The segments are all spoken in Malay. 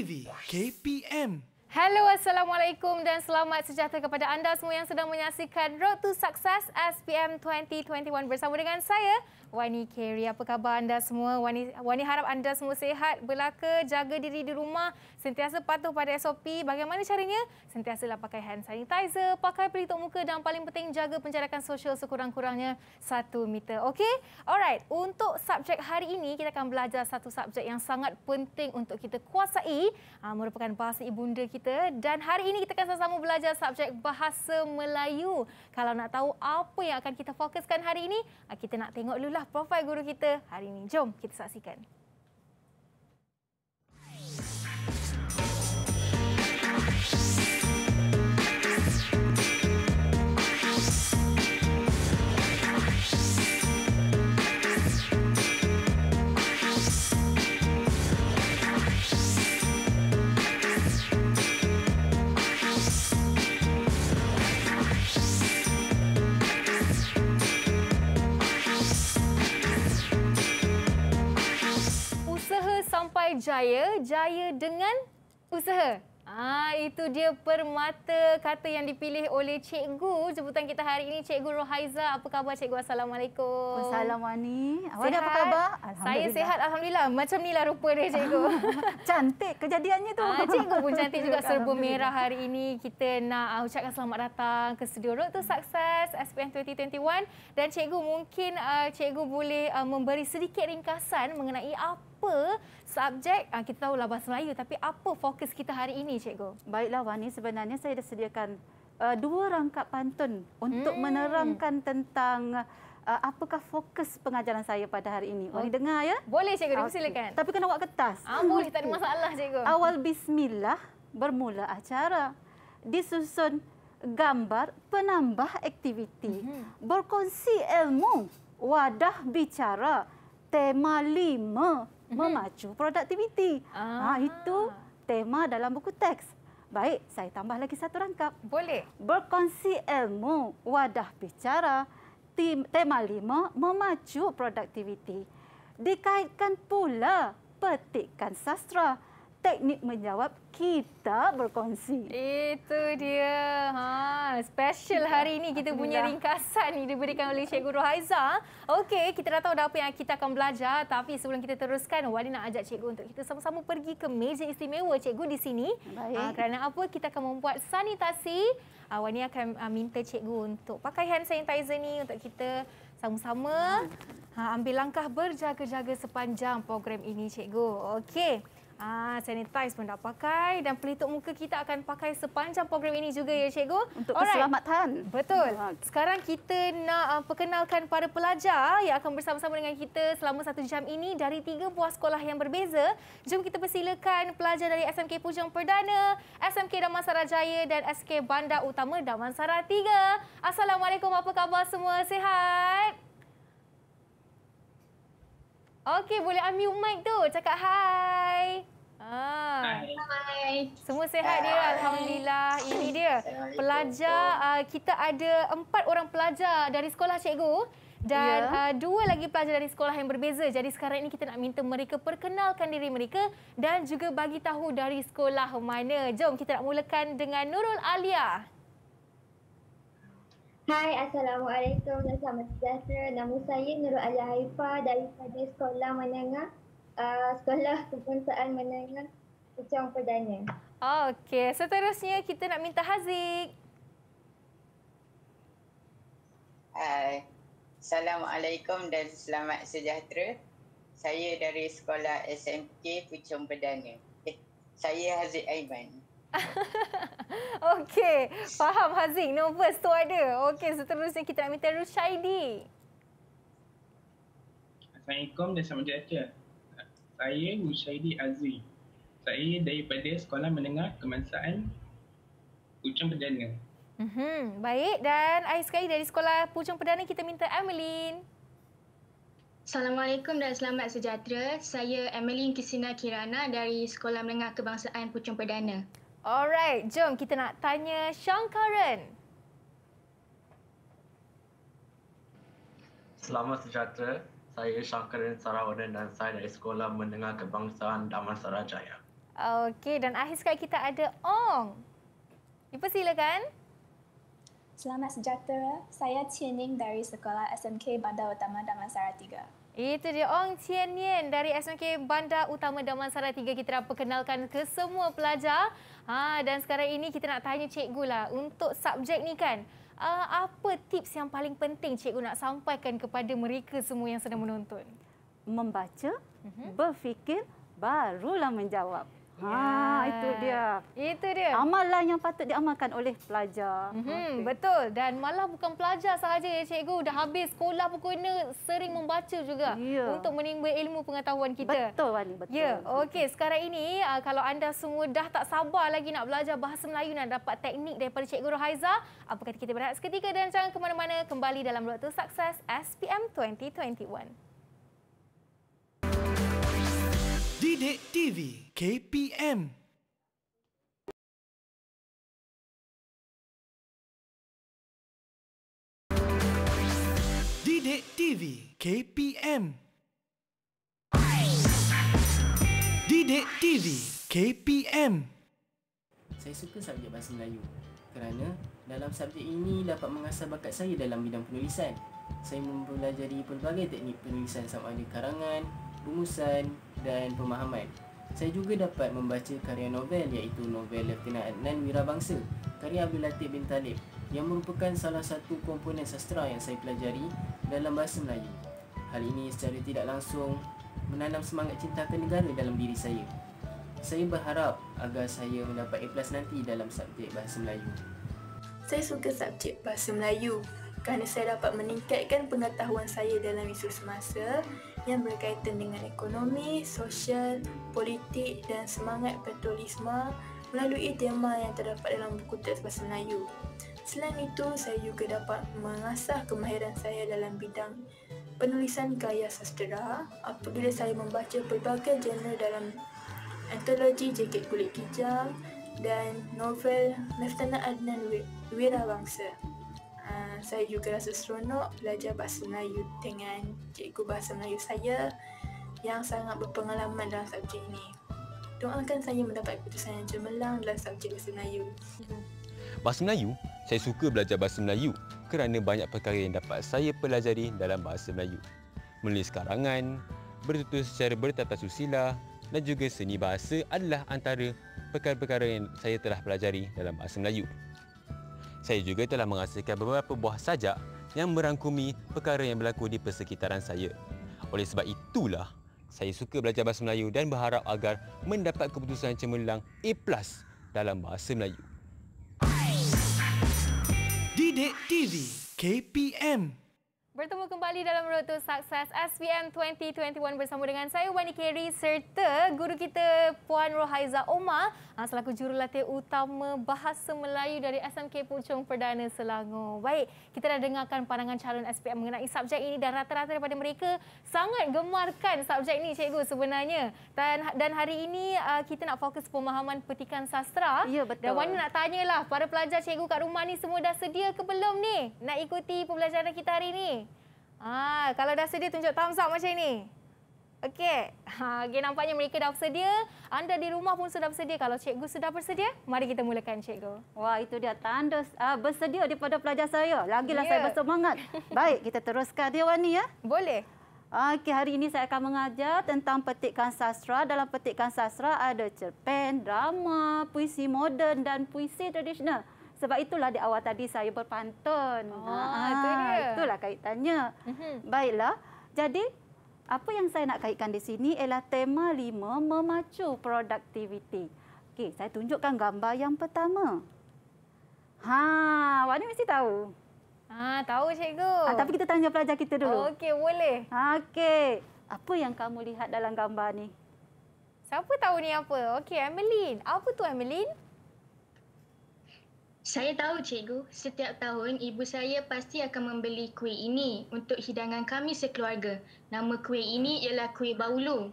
TV KPM. Hello, Assalamualaikum dan selamat sejahtera kepada anda semua yang sedang menyaksikan Road to Success SPM 2021 bersama dengan saya, Wani Keri, Apa khabar anda semua? Wani, Wani harap anda semua sehat, belaka, jaga diri di rumah, sentiasa patuh pada SOP. Bagaimana caranya? Sentiasalah pakai hand sanitizer, pakai pelitup muka dan paling penting jaga penjarakan sosial sekurang-kurangnya satu meter. Okay, Alright. Untuk subjek hari ini, kita akan belajar satu subjek yang sangat penting untuk kita kuasai. Ha, merupakan bahasa ibunda kita. Dan hari ini kita akan sama-sama belajar subjek bahasa Melayu. Kalau nak tahu apa yang akan kita fokuskan hari ini, ah, kita nak tengok dulu lah itulah profil guru kita hari ini. Jom kita saksikan. sampai jaya, jaya dengan usaha. Ah itu dia permata kata yang dipilih oleh cikgu jemputan kita hari ini cikgu Rohaiza. Apa khabar cikgu? Assalamualaikum. Assalamualaikum. Awak apa khabar? Saya sehat. alhamdulillah. Macam inilah rupa dia cikgu. cantik kejadiannya tu. Ah, cikgu pun cantik juga serbu merah hari ini. Kita nak uh, ucapkan selamat datang ke studio Road to Success SPM 2021 dan cikgu mungkin uh, cikgu boleh uh, memberi sedikit ringkasan mengenai apa apa subjek uh, kita tahu lah bahasa Melayu tapi apa fokus kita hari ini cikgu? Baiklah Wani sebenarnya saya dah sediakan uh, dua rangkap pantun untuk hmm. menerangkan tentang uh, apakah fokus pengajaran saya pada hari ini. Wani oh. dengar ya? Boleh cikgu, okay. silakan. Tapi kena buat kertas. Ah, boleh, tak ada masalah cikgu. Awal bismillah bermula acara disusun gambar penambah aktiviti mm-hmm. berkongsi ilmu wadah bicara tema lima Mhm. memacu produktiviti. Ah. Ha, itu tema dalam buku teks. Baik, saya tambah lagi satu rangkap. Boleh. Berkongsi ilmu, wadah bicara, tema lima, memacu produktiviti. Dikaitkan pula petikan sastra teknik menjawab kita berkongsi. Itu dia. Ha, special hari ini kita punya ringkasan ini diberikan oleh Cikgu Rohaiza. Okey, kita dah tahu dah apa yang kita akan belajar. Tapi sebelum kita teruskan, Wali nak ajak Cikgu untuk kita sama-sama pergi ke meja istimewa Cikgu di sini. Baik. Ha, kerana apa? Kita akan membuat sanitasi. Ha, akan ah, minta Cikgu untuk pakai hand sanitizer ni untuk kita sama-sama ha, ambil langkah berjaga-jaga sepanjang program ini, Cikgu. Okey. Ah, sanitize pun dah pakai dan pelitup muka kita akan pakai sepanjang program ini juga ya cikgu. Untuk Alright. keselamatan. Betul. Sekarang kita nak uh, perkenalkan para pelajar yang akan bersama-sama dengan kita selama satu jam ini dari tiga buah sekolah yang berbeza. Jom kita persilakan pelajar dari SMK Pujang Perdana, SMK Damansara Jaya dan SK Bandar Utama Damansara 3. Assalamualaikum, apa khabar semua? Sehat? Okey, boleh ambil mic tu. Cakap hai. Ah. Hai. Semua sihat dia. Alhamdulillah. Ini dia. Pelajar, ah, kita ada empat orang pelajar dari sekolah cikgu. Dan ya. Ah, dua lagi pelajar dari sekolah yang berbeza. Jadi sekarang ini kita nak minta mereka perkenalkan diri mereka dan juga bagi tahu dari sekolah mana. Jom kita nak mulakan dengan Nurul Alia. Okey. Hai, Assalamualaikum dan selamat sejahtera. Nama saya Nurul Alia Haifa dari Sekolah Menengah, uh, Sekolah Kebangsaan Menengah Kecong Perdana. Okey, seterusnya kita nak minta Haziq. Hai, Assalamualaikum dan selamat sejahtera. Saya dari Sekolah SMK Kecong Perdana. Eh, saya Haziq Aiman. Okey, faham Hazing. Nervous tu ada. Okey, seterusnya kita nak minta Rushaidi. Assalamualaikum dan selamat datang. Saya Rushaidi Aziz. Saya daripada Sekolah Menengah Kemansaan Pucung Perdana. Mm-hmm. Baik, dan saya sekali dari Sekolah Pucung Perdana kita minta Emeline. Assalamualaikum dan selamat sejahtera. Saya Emeline Kisina Kirana dari Sekolah Menengah Kebangsaan Pucung Perdana. Alright, jom kita nak tanya Sean Karen. Selamat sejahtera. Saya Sean Karen Sarawanan dan saya dari Sekolah Menengah Kebangsaan Damansara Jaya. Okey, dan akhir sekali kita ada Ong. Ibu silakan. Selamat sejahtera. Saya Qianing dari Sekolah SMK Bandar Utama Damansara 3. Itu dia Ong Tian Nian dari SMK Bandar Utama Damansara 3 kita dah perkenalkan ke semua pelajar. Ha, dan sekarang ini kita nak tanya cikgu lah untuk subjek ni kan. Uh, apa tips yang paling penting cikgu nak sampaikan kepada mereka semua yang sedang menonton? Membaca, mhm. berfikir, barulah menjawab. Ha, itu dia. Itu dia. Amalan yang patut diamalkan oleh pelajar. Mm -hmm. okay. Betul. Dan malah bukan pelajar sahaja ya cikgu. Dah habis sekolah pun ini sering membaca juga. Yeah. Untuk menimba ilmu pengetahuan kita. Betul Wani, betul. Ya, yeah. okey. Sekarang ini ah, kalau anda semua dah tak sabar lagi nak belajar bahasa Melayu dan dapat teknik daripada cikgu Rohaiza, apa kata kita berehat seketika dan jangan ke mana-mana. Kembali dalam Lotus sukses SPM 2021. Didik TV KPM Didik TV KPM Didik TV KPM Saya suka subjek bahasa Melayu kerana dalam subjek ini dapat mengasah bakat saya dalam bidang penulisan. Saya mempelajari pelbagai teknik penulisan sama ada karangan, rumusan, dan pemahaman. Saya juga dapat membaca karya novel iaitu novel Lieutenant Adnan Wirabangsa karya Abdul Latif bin Talib yang merupakan salah satu komponen sastra yang saya pelajari dalam bahasa Melayu. Hal ini secara tidak langsung menanam semangat cinta ke negara dalam diri saya. Saya berharap agar saya mendapat A+ nanti dalam subjek bahasa Melayu. Saya suka subjek bahasa Melayu kerana saya dapat meningkatkan pengetahuan saya dalam isu semasa yang berkaitan dengan ekonomi, sosial, politik dan semangat petualisma melalui tema yang terdapat dalam buku teks bahasa Melayu. Selain itu, saya juga dapat mengasah kemahiran saya dalam bidang penulisan gaya sastera apabila saya membaca pelbagai genre dalam antologi Jaket Kulit Kijang dan novel Meftana Adnan Wirawangsa. Wira saya juga rasa seronok belajar bahasa Melayu dengan cikgu bahasa Melayu saya yang sangat berpengalaman dalam subjek ini. Doakan saya mendapat keputusan yang cemerlang dalam subjek bahasa Melayu. Bahasa Melayu, saya suka belajar bahasa Melayu kerana banyak perkara yang dapat saya pelajari dalam bahasa Melayu. Menulis karangan, bertutur secara bertata susila dan juga seni bahasa adalah antara perkara-perkara yang saya telah pelajari dalam bahasa Melayu saya juga telah menghasilkan beberapa buah sajak yang merangkumi perkara yang berlaku di persekitaran saya. Oleh sebab itulah, saya suka belajar bahasa Melayu dan berharap agar mendapat keputusan cemerlang A+ dalam bahasa Melayu. Didik TV KPM Bertemu kembali dalam Road sukses SPM 2021 bersama dengan saya Wani Keri serta guru kita Puan Rohaiza Omar ah, selaku jurulatih utama Bahasa Melayu dari SMK Puchong Perdana Selangor. Baik, kita dah dengarkan pandangan calon SPM mengenai subjek ini dan rata-rata daripada mereka sangat gemarkan subjek ini cikgu sebenarnya. Dan dan hari ini ah, kita nak fokus pemahaman petikan sastra. Ya, betul. Dan Wani nak tanyalah para pelajar cikgu kat rumah ni semua dah sedia ke belum ni nak ikuti pembelajaran kita hari ini? Ah, kalau dah sedia tunjuk thumbs up macam ini. Okey. Ha, okay, nampaknya mereka dah bersedia. Anda di rumah pun sudah bersedia. Kalau cikgu sudah bersedia, mari kita mulakan cikgu. Wah, itu dia tanda uh, bersedia daripada pelajar saya. Lagilah yeah. saya bersemangat. Baik, kita teruskan dia Wani ya. Boleh. Okey, hari ini saya akan mengajar tentang petikan sastra. Dalam petikan sastra ada cerpen, drama, puisi moden dan puisi tradisional. Sebab itulah di awal tadi saya berpantun. Oh, ha, itu dia. Itulah kaitannya. Mm-hmm. Baiklah. Jadi, apa yang saya nak kaitkan di sini ialah tema lima memacu produktiviti. Okay, saya tunjukkan gambar yang pertama. Ha, wani mesti tahu. Ha, tahu cikgu. Ha, tapi kita tanya pelajar kita dulu. Oh, okey, boleh. Ha, okey. Apa yang kamu lihat dalam gambar ni? Siapa tahu ni apa? Okey, Emeline. Apa tu Emeline? Saya tahu cikgu, setiap tahun ibu saya pasti akan membeli kuih ini untuk hidangan kami sekeluarga. Nama kuih ini ialah kuih baulu.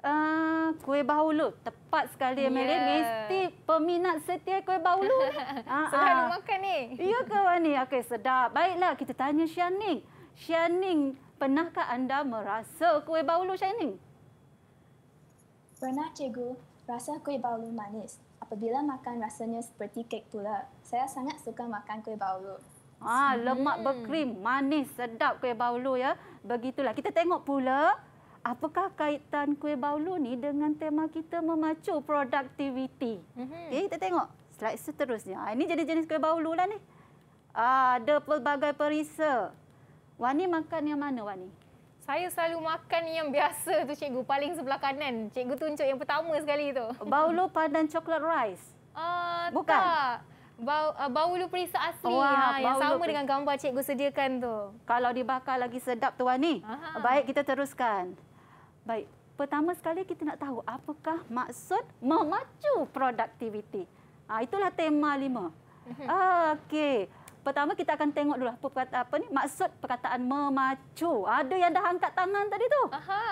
Uh, ah, kuih baulu, tepat sekali Amelia. Mary. Ya. Mesti peminat setia kuih baulu ah, ah. ni. Selalu makan ini. Ya ke Wani? Okey, sedap. Baiklah, kita tanya Shianing. Shianing, pernahkah anda merasa kuih baulu, Shianing? Pernah, cikgu rasa kuih baulu manis. Apabila makan rasanya seperti kek pula. Saya sangat suka makan kuih baulu. Ah, hmm. lemak berkrim, manis, sedap kuih baulu ya. Begitulah. Kita tengok pula apakah kaitan kuih baulu ni dengan tema kita memacu produktiviti. Hmm. Okay, kita tengok slide seterusnya. Ah, ini jenis-jenis kuih baulu lah ni. Ah, ada pelbagai perisa. Wani makan yang mana Wani? saya selalu makan yang biasa tu cikgu paling sebelah kanan cikgu tunjuk yang pertama sekali tu baulu pandan coklat rice uh, bukan tak. Bau, uh, ah, bau lu perisa asli Wah, ha, yang sama dengan gambar cikgu sediakan tu. Kalau dibakar lagi sedap tuan ni. Aha. Baik kita teruskan. Baik, pertama sekali kita nak tahu apakah maksud memacu produktiviti. Ha, itulah tema lima. Mhm. Okey, Pertama kita akan tengok dulu apa, lah apa ni maksud perkataan memacu. Ada yang dah angkat tangan tadi tu? Aha.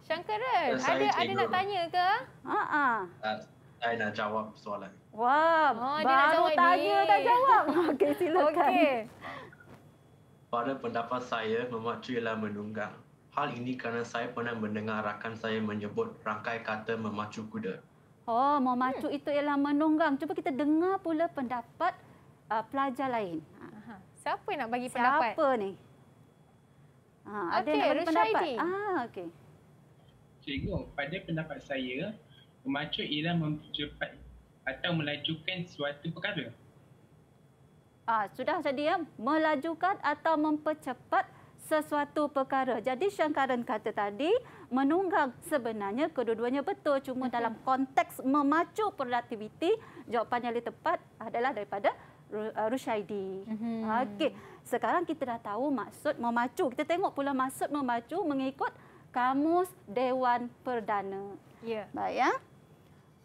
Shankaran, ya, ada ada nak tanya ke? Ha ah. Uh, saya nak jawab soalan. Wah, oh, dia nak jawab tanya dah jawab. Okey, silakan. Okey. Pada pendapat saya, memacu ialah menunggang. Hal ini kerana saya pernah mendengar rakan saya menyebut rangkai kata memacu kuda. Oh, memacu hmm. itu ialah menunggang. Cuba kita dengar pula pendapat uh, pelajar lain. Aha. Siapa nak bagi Siapa pendapat? Siapa ni? Ha, ah, okay, ada nak bagi pendapat? Ah, okay. Cikgu, pada pendapat saya, pemacu ialah mempercepat atau melajukan suatu perkara. Ah, sudah tadi ya, melajukan atau mempercepat sesuatu perkara. Jadi Syangkaran kata tadi, menunggang sebenarnya kedua-duanya betul. Cuma dalam konteks memacu produktiviti, jawapan yang lebih tepat adalah daripada Uh, Rushaidi. Mm-hmm. Okey, sekarang kita dah tahu maksud memacu. Kita tengok pula maksud memacu mengikut kamus Dewan Perdana. Ya. Yeah. Baik ya.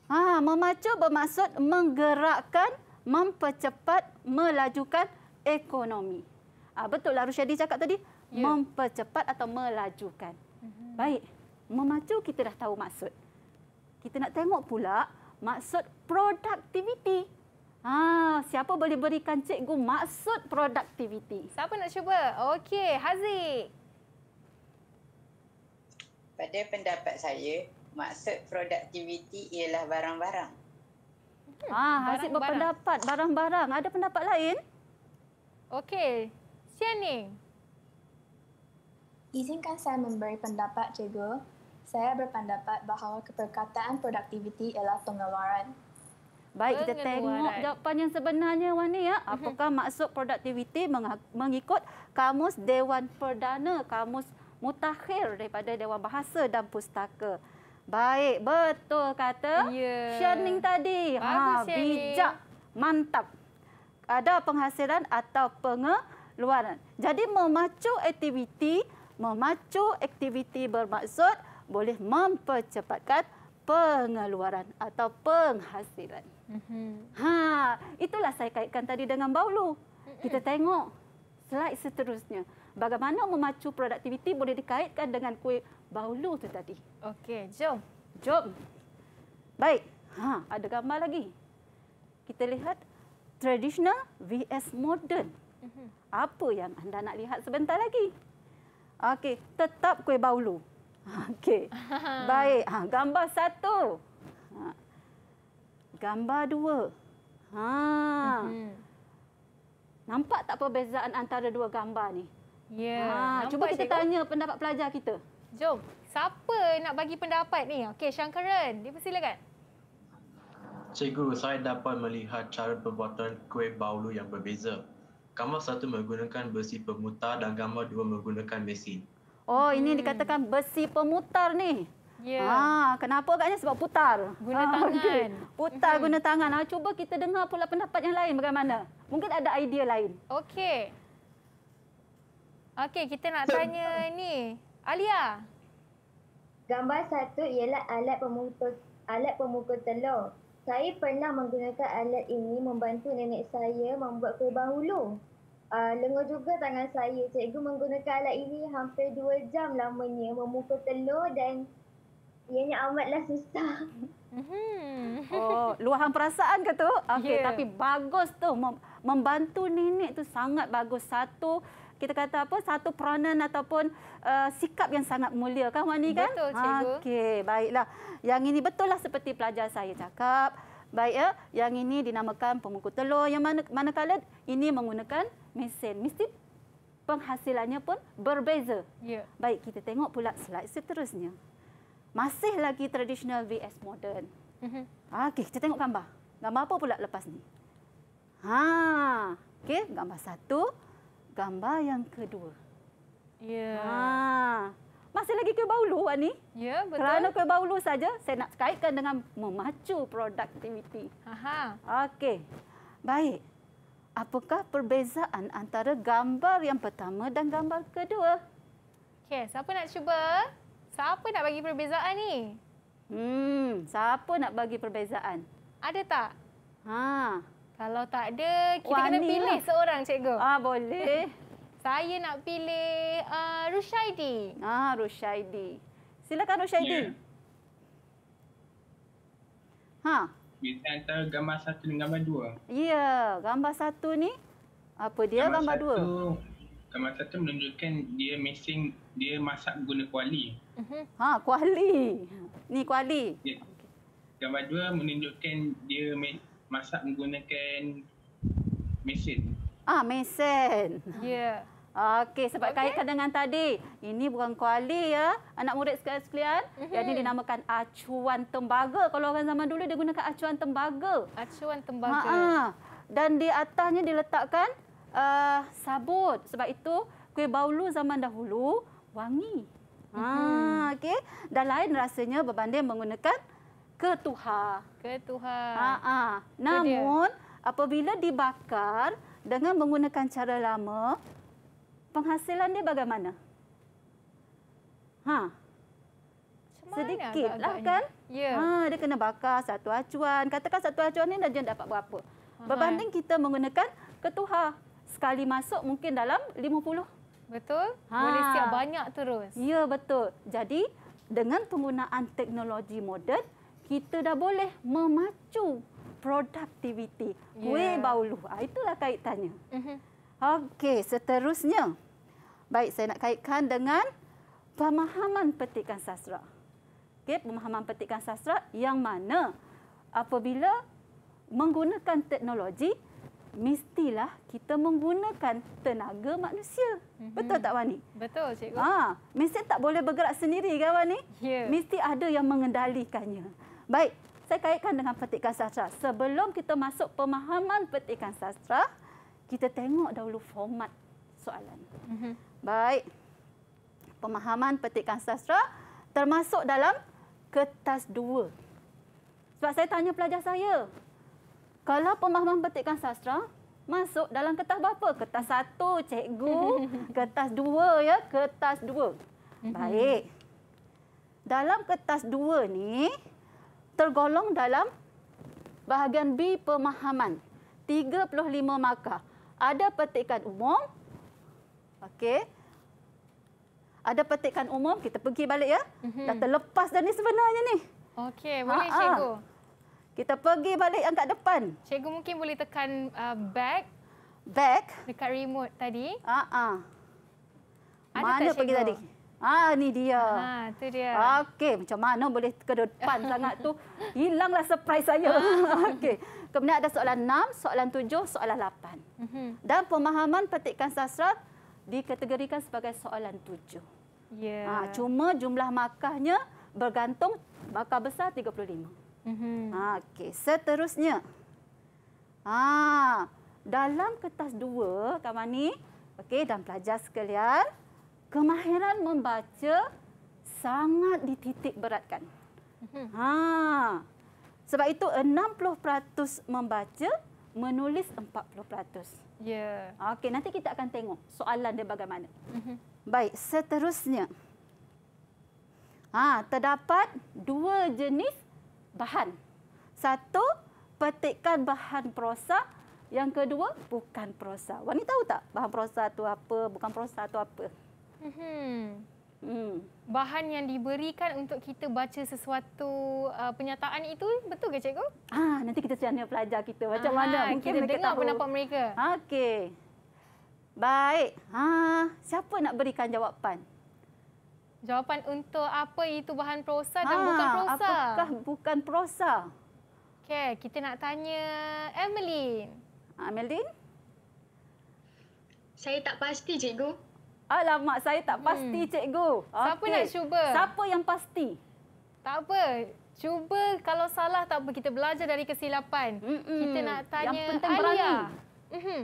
Ha, memacu bermaksud menggerakkan, mempercepat, melajukan ekonomi. Ha, betul lah Rushaidi cakap tadi, yeah. mempercepat atau melajukan. Mm-hmm. Baik. Memacu kita dah tahu maksud. Kita nak tengok pula maksud produktiviti. Ah, siapa boleh berikan cikgu maksud produktiviti? Siapa nak cuba? Okey, Haziq. Pada pendapat saya, maksud produktiviti ialah barang-barang. Hmm. Ah, Haziq berpendapat barang-barang. Ada pendapat lain? Okey, Siani. Izinkan saya memberi pendapat, cikgu. Saya berpendapat bahawa keperkataan produktiviti ialah pengeluaran. Baik, kita tengok jawapan yang sebenarnya, Wani. Ya. Mm-hmm. Apakah maksud produktiviti mengikut kamus Dewan Perdana, kamus mutakhir daripada Dewan Bahasa dan Pustaka? Baik, betul kata yeah. Shining tadi. Ha, Bagus, ha, bijak, mantap. Ada penghasilan atau pengeluaran. Jadi memacu aktiviti, memacu aktiviti bermaksud boleh mempercepatkan pengeluaran atau penghasilan. Mm-hmm. Ha, itulah saya kaitkan tadi dengan Baulu. Kita tengok slide seterusnya. Bagaimana memacu produktiviti boleh dikaitkan dengan kuih Baulu tu tadi. Okey, jom. Jom. Baik. Ha, ada gambar lagi. Kita lihat traditional vs modern. Mm-hmm. Apa yang anda nak lihat sebentar lagi? Okey, tetap kuih Baulu. Okey. Baik, ha, gambar satu gambar dua. Ha. Mm -hmm. Nampak tak perbezaan antara dua gambar ni? Ya. Yeah. Ha, cuba kita cikgu. tanya pendapat pelajar kita. Jom. Siapa nak bagi pendapat ni? Okey, Shankaran. Dipersilakan. Cikgu, saya dapat melihat cara pembuatan kuih baulu yang berbeza. Gambar satu menggunakan besi pemutar dan gambar dua menggunakan mesin. Oh, ini hmm. dikatakan besi pemutar ni. Ya. Ha, kenapa agaknya? Sebab putar. Guna ha, tangan. Okay. Putar uh guna tangan. Ha, cuba kita dengar pula pendapat yang lain bagaimana. Mungkin ada idea lain. Okey. Okey, kita nak tanya ni. Alia. Gambar satu ialah alat pemukul, alat pemukul telur. Saya pernah menggunakan alat ini membantu nenek saya membuat kuih bahulu. Uh, lengur juga tangan saya. Cikgu menggunakan alat ini hampir dua jam lamanya memukul telur dan ianya amatlah susah. Mm-hmm. Oh, luahan perasaan ke tu? Okey, yeah. tapi bagus tu membantu nenek tu sangat bagus satu kita kata apa satu peranan ataupun uh, sikap yang sangat mulia kan Wani kan? Betul cikgu. Okey, baiklah. Yang ini betul lah seperti pelajar saya cakap. Baik ya, yang ini dinamakan pemukul telur yang mana manakala ini menggunakan mesin. Mesti penghasilannya pun berbeza. Ya. Baik, kita tengok pula slide seterusnya masih lagi tradisional vs modern. Mm-hmm. Ah, okey, kita tengok gambar. Gambar apa pula lepas ni? Ha, okey, gambar satu, gambar yang kedua. Ya. Yeah. Ha. Masih lagi kuih baulu Wan ni. Ya, yeah, betul. Kerana kuih baulu saja saya nak kaitkan dengan memacu produktiviti. Aha. Okey. Baik. Apakah perbezaan antara gambar yang pertama dan gambar kedua? Okey, siapa nak cuba? Siapa nak bagi perbezaan ni? Hmm, siapa nak bagi perbezaan? Ada tak? Ha. Kalau tak ada, kita Wah, kena pilih lah. seorang cikgu. Ah, boleh. Saya nak pilih a uh, Rushaidi. Ah, Rushaidi. Silakan Rushaidi. Yeah. Ha. Bisa antara gambar satu dengan gambar dua. Ya, yeah. gambar satu ni apa dia gambar, gambar satu, dua? Gambar satu menunjukkan dia missing dia masak guna kuali. Uh-huh. Ha, kuali. Ni kuali. Ya. Gambar dua menunjukkan dia masak menggunakan mesin. Ah, mesin. Ya. Yeah. Okey, sebab okay. kaitkan dengan tadi, ini bukan kuali ya, anak murid sekalian. Uh-huh. Jadi dinamakan acuan tembaga. Kalau orang zaman dulu dia gunakan acuan tembaga. Acuan tembaga. Ha. Dan di atasnya diletakkan uh, sabut. Sebab itu kuih baulu zaman dahulu wangi. Ha, ah, okay. Dan lain rasanya berbanding menggunakan ketuha. Ketuha. Ha, ha. Namun Kedua. apabila dibakar dengan menggunakan cara lama, penghasilan dia bagaimana? Ha. Sedikitlah kan? Yeah. Ha, dia kena bakar satu acuan. Katakan satu acuan ini dah dapat berapa. Berbanding kita menggunakan ketuha. Sekali masuk mungkin dalam lima puluh. Betul. Ha. Boleh banyak terus. Ya, betul. Jadi, dengan penggunaan teknologi moden, kita dah boleh memacu produktiviti. Yeah. Weh baulu. Ah, itulah kaitannya. Uh mhm. -huh. Okey, seterusnya. Baik, saya nak kaitkan dengan pemahaman petikan sastra. Okey, pemahaman petikan sastra yang mana apabila menggunakan teknologi, mestilah kita menggunakan tenaga manusia. Mm-hmm. Betul tak Wani? Betul cikgu. Ha, mesin tak boleh bergerak sendiri kan Wani? Yeah. Mesti ada yang mengendalikannya. Baik, saya kaitkan dengan petikan sastra. Sebelum kita masuk pemahaman petikan sastra, kita tengok dahulu format soalan. Mm-hmm. Baik. Pemahaman petikan sastra termasuk dalam kertas dua. Sebab saya tanya pelajar saya, kalau pemahaman petikan sastra masuk dalam kertas berapa? Kertas satu, cikgu. Kertas dua, ya. Kertas dua. Mhm. Baik. Dalam kertas dua ni tergolong dalam bahagian B pemahaman. 35 markah. Ada petikan umum. Okey. Ada petikan umum. Kita pergi balik ya. Mm -hmm. Dah terlepas dah ni sebenarnya ni. Okey, boleh ha -ha. cikgu. Kita pergi balik yang kat depan. Cikgu mungkin boleh tekan uh, back. Back. Dekat remote tadi. Uh -uh. Mana pergi tadi? Ah ni dia. Ha tu dia. Okey, macam mana boleh ke depan sangat tu? Hilanglah surprise saya. Okey. Kemudian ada soalan 6, soalan 7, soalan 8. Mm -hmm. Dan pemahaman petikan sastra dikategorikan sebagai soalan 7. Ya. Yeah. Ha, cuma jumlah markahnya bergantung markah besar 35. Mm-hmm. Ah, okey, seterusnya. Ha, dalam kertas dua, Kak Mani, okay, dan pelajar sekalian, kemahiran membaca sangat dititik beratkan. Mm-hmm. Ha. Sebab itu 60% membaca, menulis 40%. Yeah. Okey, nanti kita akan tengok soalan dia bagaimana. Mm-hmm. Baik, seterusnya. Ha, terdapat dua jenis bahan. Satu, petikkan bahan prosa. Yang kedua, bukan prosa. Wani tahu tak bahan prosa tu apa, bukan prosa tu apa? Hmm. Hmm. Bahan yang diberikan untuk kita baca sesuatu uh, pernyataan itu betul ke cikgu? Ah, nanti kita tanya pelajar kita macam Aha, mana mungkin kita mereka dengar tahu. pendapat mereka. Okey. Baik. Ha, siapa nak berikan jawapan? Jawapan untuk apa itu bahan prosa dan ah, bukan prosa? Apakah bukan prosa? Okey, kita nak tanya Emeline. Emeline? Saya tak pasti, cikgu. Alamak, saya tak hmm. pasti, hmm. cikgu. Okay. Siapa nak cuba? Siapa yang pasti? Tak apa. Cuba kalau salah tak apa. Kita belajar dari kesilapan. Mm -mm. Kita nak tanya Alia. Yang penting Alia. berani. Mm -hmm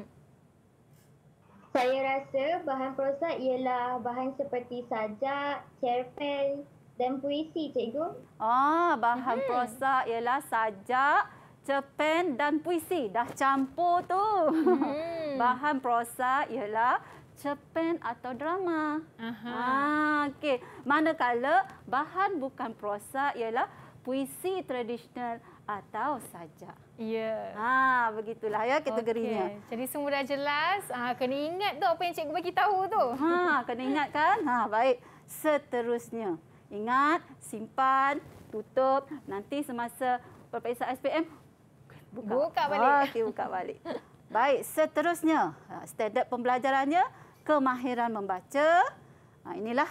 saya rasa bahan prosa ialah bahan seperti sajak, cerpen dan puisi, cikgu. Ah, bahan hmm. prosa ialah sajak, cerpen dan puisi. Dah campur tu. Hmm. bahan prosa ialah cerpen atau drama. Aha. Ah, okey. Manakala bahan bukan prosa ialah puisi tradisional atau sajak. Ya. Yeah. Ha begitulah ya kategorinya. Okay. Jadi semua dah jelas. Ha kena ingat tu apa yang cikgu bagi tahu tu. Ha kena ingat kan? Ha baik. Seterusnya. Ingat simpan, tutup nanti semasa peperiksaan SPM buka. Buka balik. Ah, okey buka balik. baik, seterusnya. Ha, standard pembelajarannya kemahiran membaca. Ha inilah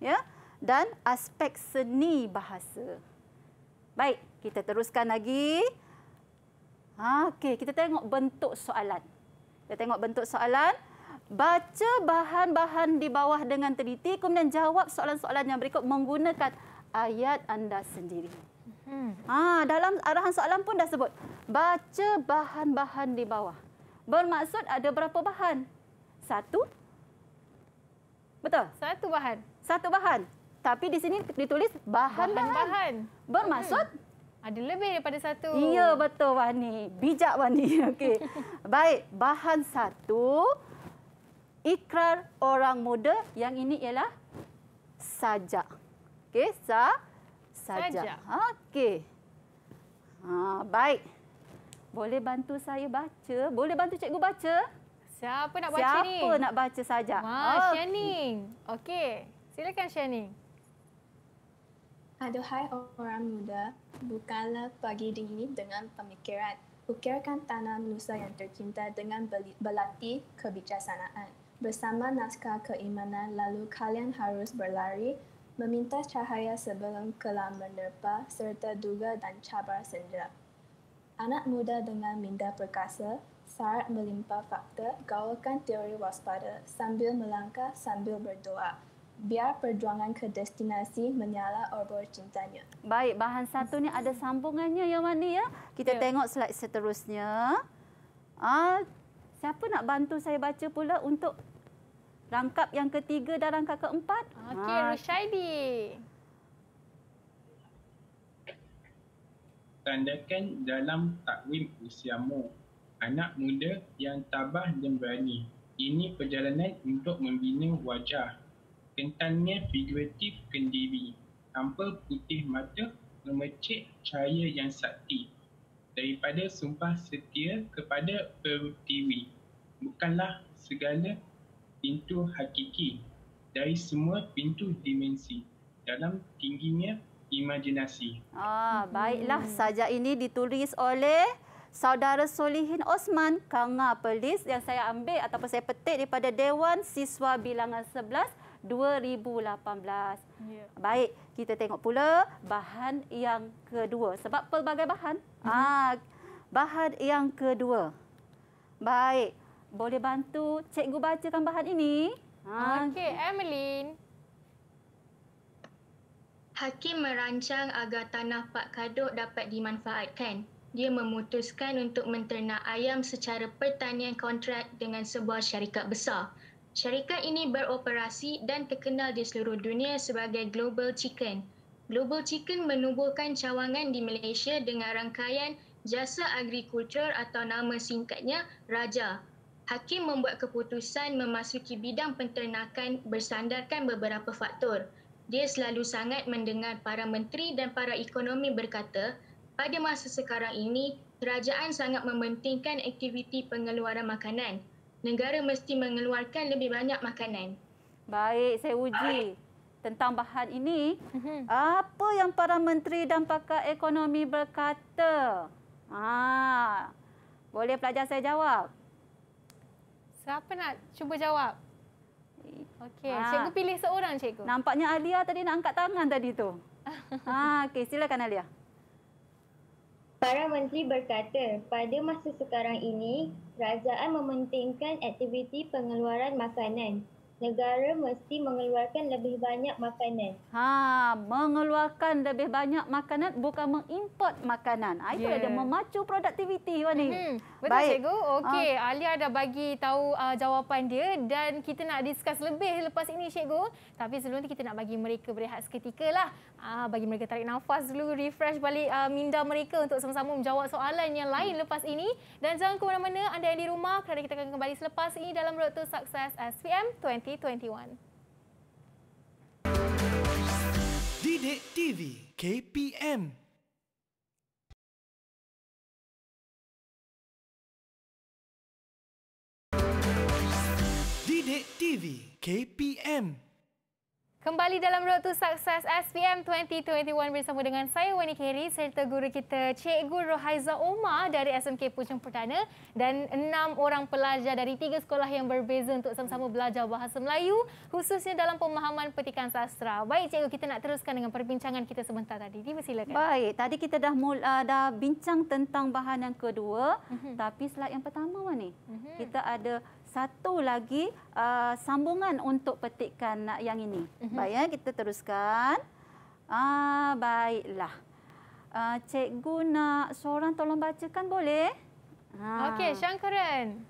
ya dan aspek seni bahasa. Baik, kita teruskan lagi. Ha, okay, kita tengok bentuk soalan. Kita tengok bentuk soalan. Baca bahan-bahan di bawah dengan teliti kemudian jawab soalan-soalan yang berikut menggunakan ayat anda sendiri. Hmm. Ha, dalam arahan soalan pun dah sebut. Baca bahan-bahan di bawah. Bermaksud ada berapa bahan? Satu. Betul? Satu bahan. Satu bahan. Tapi di sini ditulis bahan-bahan. Bermaksud? Hmm. Ada lebih daripada satu. Ya, betul Wani. Bijak Wani. Okey. Baik, bahan satu. Ikrar orang muda. Yang ini ialah sajak. Okey, sa sajak. Okey. Ha, baik. Boleh bantu saya baca? Boleh bantu cikgu baca? Siapa nak baca Siapa ni? Siapa nak baca sajak? Wah okay. Shanning. Okey. Silakan Shanning. Aduhai orang muda, bukalah pagi ini dengan pemikiran. Ukirkan tanah Nusa yang tercinta dengan belati kebijaksanaan. Bersama naskah keimanan, lalu kalian harus berlari, meminta cahaya sebelum kelam menerpa, serta duga dan cabar senja. Anak muda dengan minda perkasa, syarat melimpah fakta, gaulkan teori waspada, sambil melangkah, sambil berdoa biar perjuangan ke destinasi menyala obor cintanya. Baik, bahan satu ni ada sambungannya ya mana ya? Kita yeah. tengok slide seterusnya. Ah, siapa nak bantu saya baca pula untuk rangkap yang ketiga dan rangkap keempat? Okey, ah. Rushaidi. Tandakan dalam takwim usiamu, anak muda yang tabah dan berani. Ini perjalanan untuk membina wajah kentannya figuratif kendiri tanpa putih mata memecik cahaya yang sakti daripada sumpah setia kepada perutiwi bukanlah segala pintu hakiki dari semua pintu dimensi dalam tingginya imajinasi. Ah, hmm. baiklah saja ini ditulis oleh Saudara Solihin Osman Kanga Pelis yang saya ambil ataupun saya petik daripada Dewan Siswa Bilangan 11 2018. Ya. Baik, kita tengok pula bahan yang kedua. Sebab pelbagai bahan. Mm -hmm. ha, bahan yang kedua. Baik, boleh bantu cikgu bacakan bahan ini? Ha. Okey, Emeline. Hakim merancang agar tanah Pak Kadok dapat dimanfaatkan. Dia memutuskan untuk menternak ayam secara pertanian kontrak dengan sebuah syarikat besar. Syarikat ini beroperasi dan terkenal di seluruh dunia sebagai Global Chicken. Global Chicken menubuhkan cawangan di Malaysia dengan rangkaian jasa agrikultur atau nama singkatnya Raja. Hakim membuat keputusan memasuki bidang penternakan bersandarkan beberapa faktor. Dia selalu sangat mendengar para menteri dan para ekonomi berkata, pada masa sekarang ini, kerajaan sangat mementingkan aktiviti pengeluaran makanan negara mesti mengeluarkan lebih banyak makanan. Baik, saya uji tentang bahan ini. Mhm. Apa yang para menteri dan pakar ekonomi berkata? Ah, boleh pelajar saya jawab? Siapa nak cuba jawab? Okey, ah. cikgu pilih seorang cikgu. Nampaknya Alia tadi nak angkat tangan tadi tu. ah, okey, silakan Alia. Para menteri berkata, pada masa sekarang ini, kerajaan mementingkan aktiviti pengeluaran makanan negara mesti mengeluarkan lebih banyak makanan. Ha, mengeluarkan lebih banyak makanan bukan mengimport makanan. Ha, itu yeah. dia memacu produktiviti Wani. Mm -hmm. Betul Baik. cikgu. Okey, uh. Alia dah bagi tahu uh, jawapan dia dan kita nak discuss lebih lepas ini cikgu. Tapi sebelum tu kita nak bagi mereka berehat seketika lah. Uh, bagi mereka tarik nafas dulu, refresh balik uh, minda mereka untuk sama-sama menjawab soalan yang lain mm. lepas ini. Dan jangan ke mana-mana anda yang di rumah kerana kita akan kembali selepas ini dalam Road to Success SPM 20. 2021. Didik TV KPM Didik TV KPM Kembali dalam Road to Success SPM 2021 bersama dengan saya Wani Kerry serta guru kita Cikgu Rohaiza Omar dari SMK Pucung Pertana dan enam orang pelajar dari tiga sekolah yang berbeza untuk sama-sama belajar bahasa Melayu khususnya dalam pemahaman petikan sastra. Baik Cikgu, kita nak teruskan dengan perbincangan kita sebentar tadi. Dipersilakan. Baik, tadi kita dah mula, ah, dah bincang tentang bahan yang kedua mm-hmm. tapi slide yang pertama mana ni? mm Kita ada satu lagi uh, sambungan untuk petikan uh, yang ini. Mm-hmm. Baik, ya, kita teruskan. Ah, baiklah. Uh, cikgu nak seorang tolong bacakan boleh? Ha. Okey, Shankaran.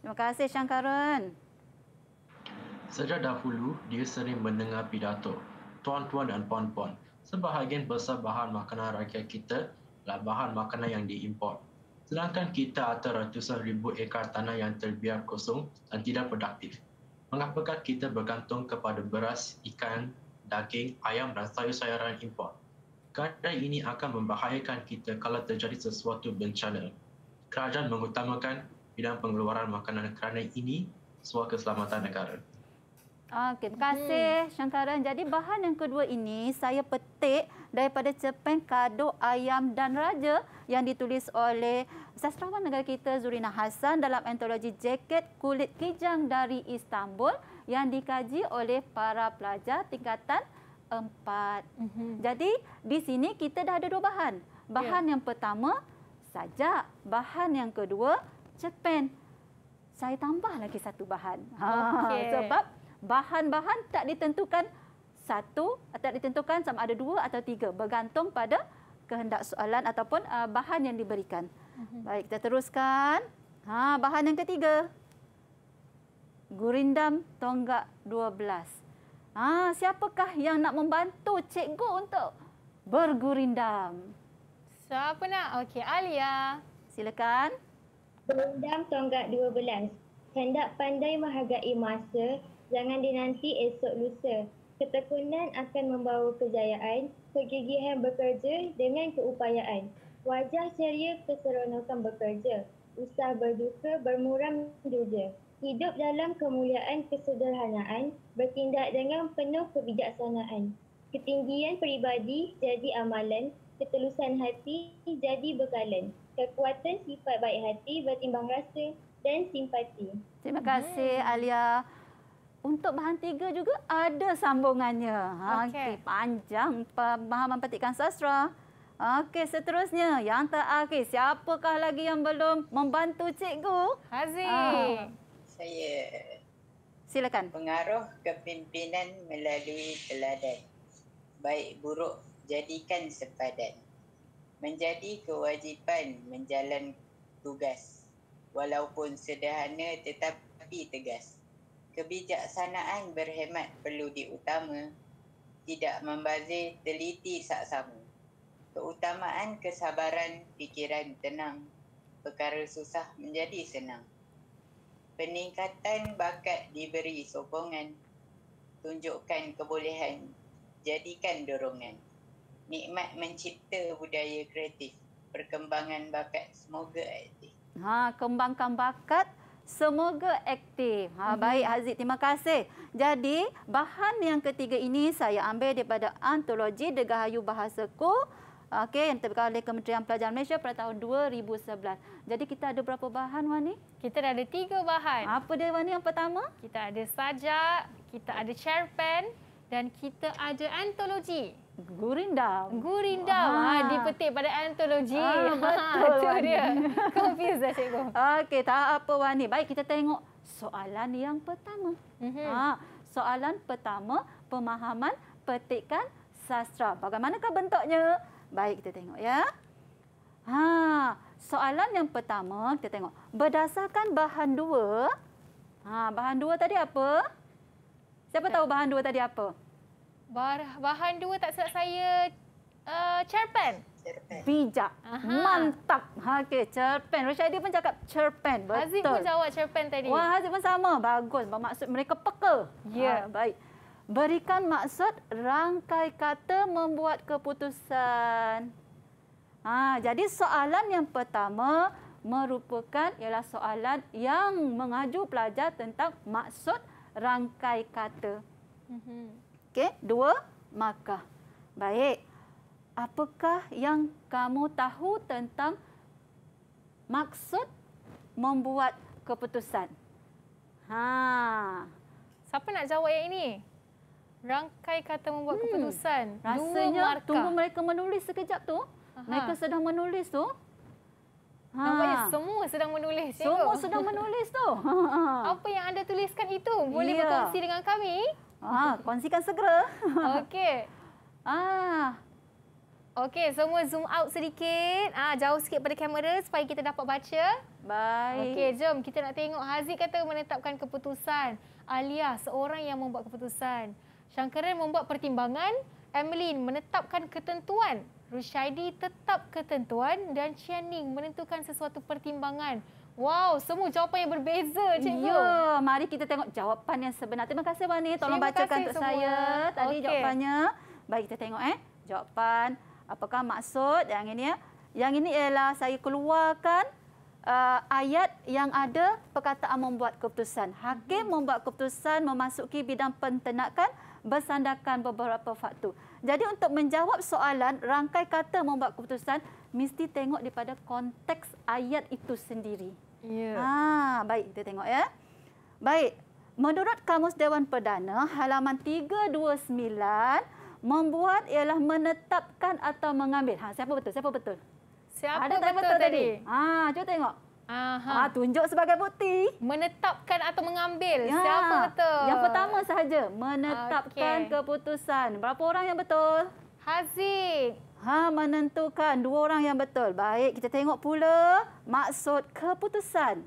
Terima kasih, Shankaran. Sejak dahulu, dia sering mendengar pidato. Tuan-tuan dan puan-puan, sebahagian besar bahan makanan rakyat kita adalah bahan makanan yang diimport sedangkan kita ada ratusan ribu ekar tanah yang terbiar kosong dan tidak produktif. Mengapakah kita bergantung kepada beras, ikan, daging, ayam dan sayur-sayuran impor? Keadaan ini akan membahayakan kita kalau terjadi sesuatu bencana. Kerajaan mengutamakan bidang pengeluaran makanan kerana ini sebuah keselamatan negara. Okay, terima hmm. kasih hmm. Syangkaran. Jadi bahan yang kedua ini saya petik daripada cerpen Kado Ayam dan Raja yang ditulis oleh sastrawan negara kita Zurina Hasan dalam antologi Jaket Kulit Kijang dari Istanbul yang dikaji oleh para pelajar tingkatan 4. Hmm. Jadi di sini kita dah ada dua bahan. Bahan yeah. yang pertama saja, bahan yang kedua cerpen. Saya tambah lagi satu bahan. Okay. Ha, sebab bahan-bahan tak ditentukan satu atau ditentukan sama ada dua atau tiga bergantung pada kehendak soalan ataupun uh, bahan yang diberikan. Mm-hmm. Baik, kita teruskan. Ha, bahan yang ketiga. Gurindam tonggak 12. Ha, siapakah yang nak membantu cikgu untuk bergurindam? Siapa nak? Okey, Alia. Silakan. Gurindam tonggak 12. Hendak pandai menghargai masa, Jangan dinanti esok lusa. Ketekunan akan membawa kejayaan, kegigihan bekerja dengan keupayaan. Wajah ceria keseronokan bekerja. Usah berduka bermuram duja. Hidup dalam kemuliaan kesederhanaan, bertindak dengan penuh kebijaksanaan. Ketinggian peribadi jadi amalan, ketelusan hati jadi bekalan. Kekuatan sifat baik hati bertimbang rasa dan simpati. Terima kasih Alia. Untuk bahan tiga juga ada sambungannya. Okey, okay, panjang pemahaman petikan sastra. Okey, seterusnya yang terakhir, siapakah lagi yang belum membantu cikgu? Hazi? Oh. Ah. Saya. Silakan. Pengaruh kepimpinan melalui teladan. Baik buruk jadikan sepadan. Menjadi kewajipan menjalankan tugas. Walaupun sederhana tetapi tegas. Kebijaksanaan berhemat perlu diutama, tidak membazir teliti saksama. Keutamaan kesabaran fikiran tenang, perkara susah menjadi senang. Peningkatan bakat diberi sokongan, tunjukkan kebolehan, jadikan dorongan. Nikmat mencipta budaya kreatif, perkembangan bakat semoga aktif. Ha, kembangkan bakat, Semoga aktif. Ha, mm -hmm. Baik Haziq, terima kasih. Jadi, bahan yang ketiga ini saya ambil daripada antologi Degahayu Bahasaku okay, yang terbuka oleh Kementerian Pelajaran Malaysia pada tahun 2011. Jadi, kita ada berapa bahan, Wani? Kita ada tiga bahan. Apa dia, Wani, yang pertama? Kita ada sajak, kita ada chairpen dan kita ada antologi. Gurinda, Gurinda Ah. Ha, dipetik pada antologi. Ah, betul. Itu dia. Confused dah cikgu. Okey, tak apa Wani. Baik, kita tengok soalan yang pertama. Mm -hmm. ha, soalan pertama, pemahaman petikan sastra. Bagaimanakah bentuknya? Baik, kita tengok ya. Ha, soalan yang pertama, kita tengok. Berdasarkan bahan dua, ha, bahan dua tadi apa? Siapa tahu bahan dua tadi Apa? bahan dua tak silap saya uh, cerpen. cerpen. Bijak. Aha. Mantap. Ha, okay, cerpen. Rashidi pun cakap cerpen. Betul. Haziq pun jawab cerpen tadi. Wah, Haziq pun sama. Bagus. Bermaksud mereka peka. Ya. Yeah. Ha, baik. Berikan maksud rangkai kata membuat keputusan. Ha, jadi soalan yang pertama merupakan ialah soalan yang mengaju pelajar tentang maksud rangkai kata. Mm -hmm. Okey, dua maka Baik. Apakah yang kamu tahu tentang maksud membuat keputusan? Ha. Siapa nak jawab yang ini? Rangkai kata membuat hmm. keputusan. Rasanya dua tunggu mereka menulis sekejap tu. Aha. Mereka sedang menulis tu. Ha. Nampaknya semua sedang menulis. Semua sedang menulis tu. Ha. Apa yang anda tuliskan itu boleh yeah. berkongsi dengan kami? Ah, kongsikan segera. Okey. Ah. Okey, semua zoom out sedikit. Ah, jauh sikit pada kamera supaya kita dapat baca. Baik. Okey, jom kita nak tengok Haziq kata menetapkan keputusan. Alia seorang yang membuat keputusan. Shankaran membuat pertimbangan, Emeline menetapkan ketentuan, Rushaidi tetap ketentuan dan Chianing menentukan sesuatu pertimbangan. Wow, semua jawapan yang berbeza, Cikgu. Ya, mari kita tengok jawapan yang sebenar. Terima kasih, Wani. Tolong kasih bacakan untuk semua. saya tadi okay. jawapannya. Baik, kita tengok. eh Jawapan, apakah maksud yang ini? Ya? Yang ini ialah saya keluarkan uh, ayat yang ada perkataan membuat keputusan. Hakim hmm. membuat keputusan memasuki bidang pentenakan bersandarkan beberapa faktor. Jadi untuk menjawab soalan, rangkai kata membuat keputusan, mesti tengok daripada konteks ayat itu sendiri. Ya. Ah, baik kita tengok ya. Baik. Menurut Kamus Dewan Perdana halaman 329 membuat ialah menetapkan atau mengambil. Ha, siapa betul? Siapa betul? Siapa Ada betul, betul tadi? Ah, ha, cuba tengok. Aha. Ha, tunjuk sebagai bukti. Menetapkan atau mengambil. Ya. Siapa betul? Yang pertama sahaja, menetapkan okay. keputusan. Berapa orang yang betul? Haziq. Ha menentukan dua orang yang betul. Baik, kita tengok pula maksud keputusan.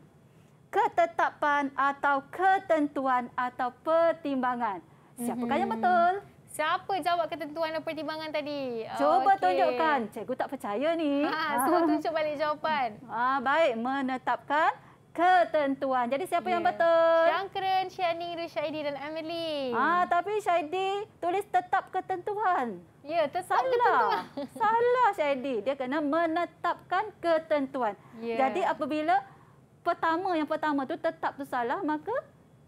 Ketetapan atau ketentuan atau pertimbangan. Siapakah mm-hmm. yang mhm. betul? Siapa jawab ketentuan dan pertimbangan tadi? Cuba okay. tunjukkan. Cikgu tak percaya ni. Ha, ha. Semua tunjuk balik jawapan. Ha, baik, menetapkan ketentuan. Jadi siapa yeah. yang ya. betul? Shankren, Shanning, Rishaidi dan Emily. Ah, tapi Shaidi tulis tetap ketentuan. Ya, yeah, tetap Salah. ketentuan. Salah Shaidi. Dia kena menetapkan ketentuan. Yeah. Jadi apabila pertama yang pertama tu tetap tu salah, maka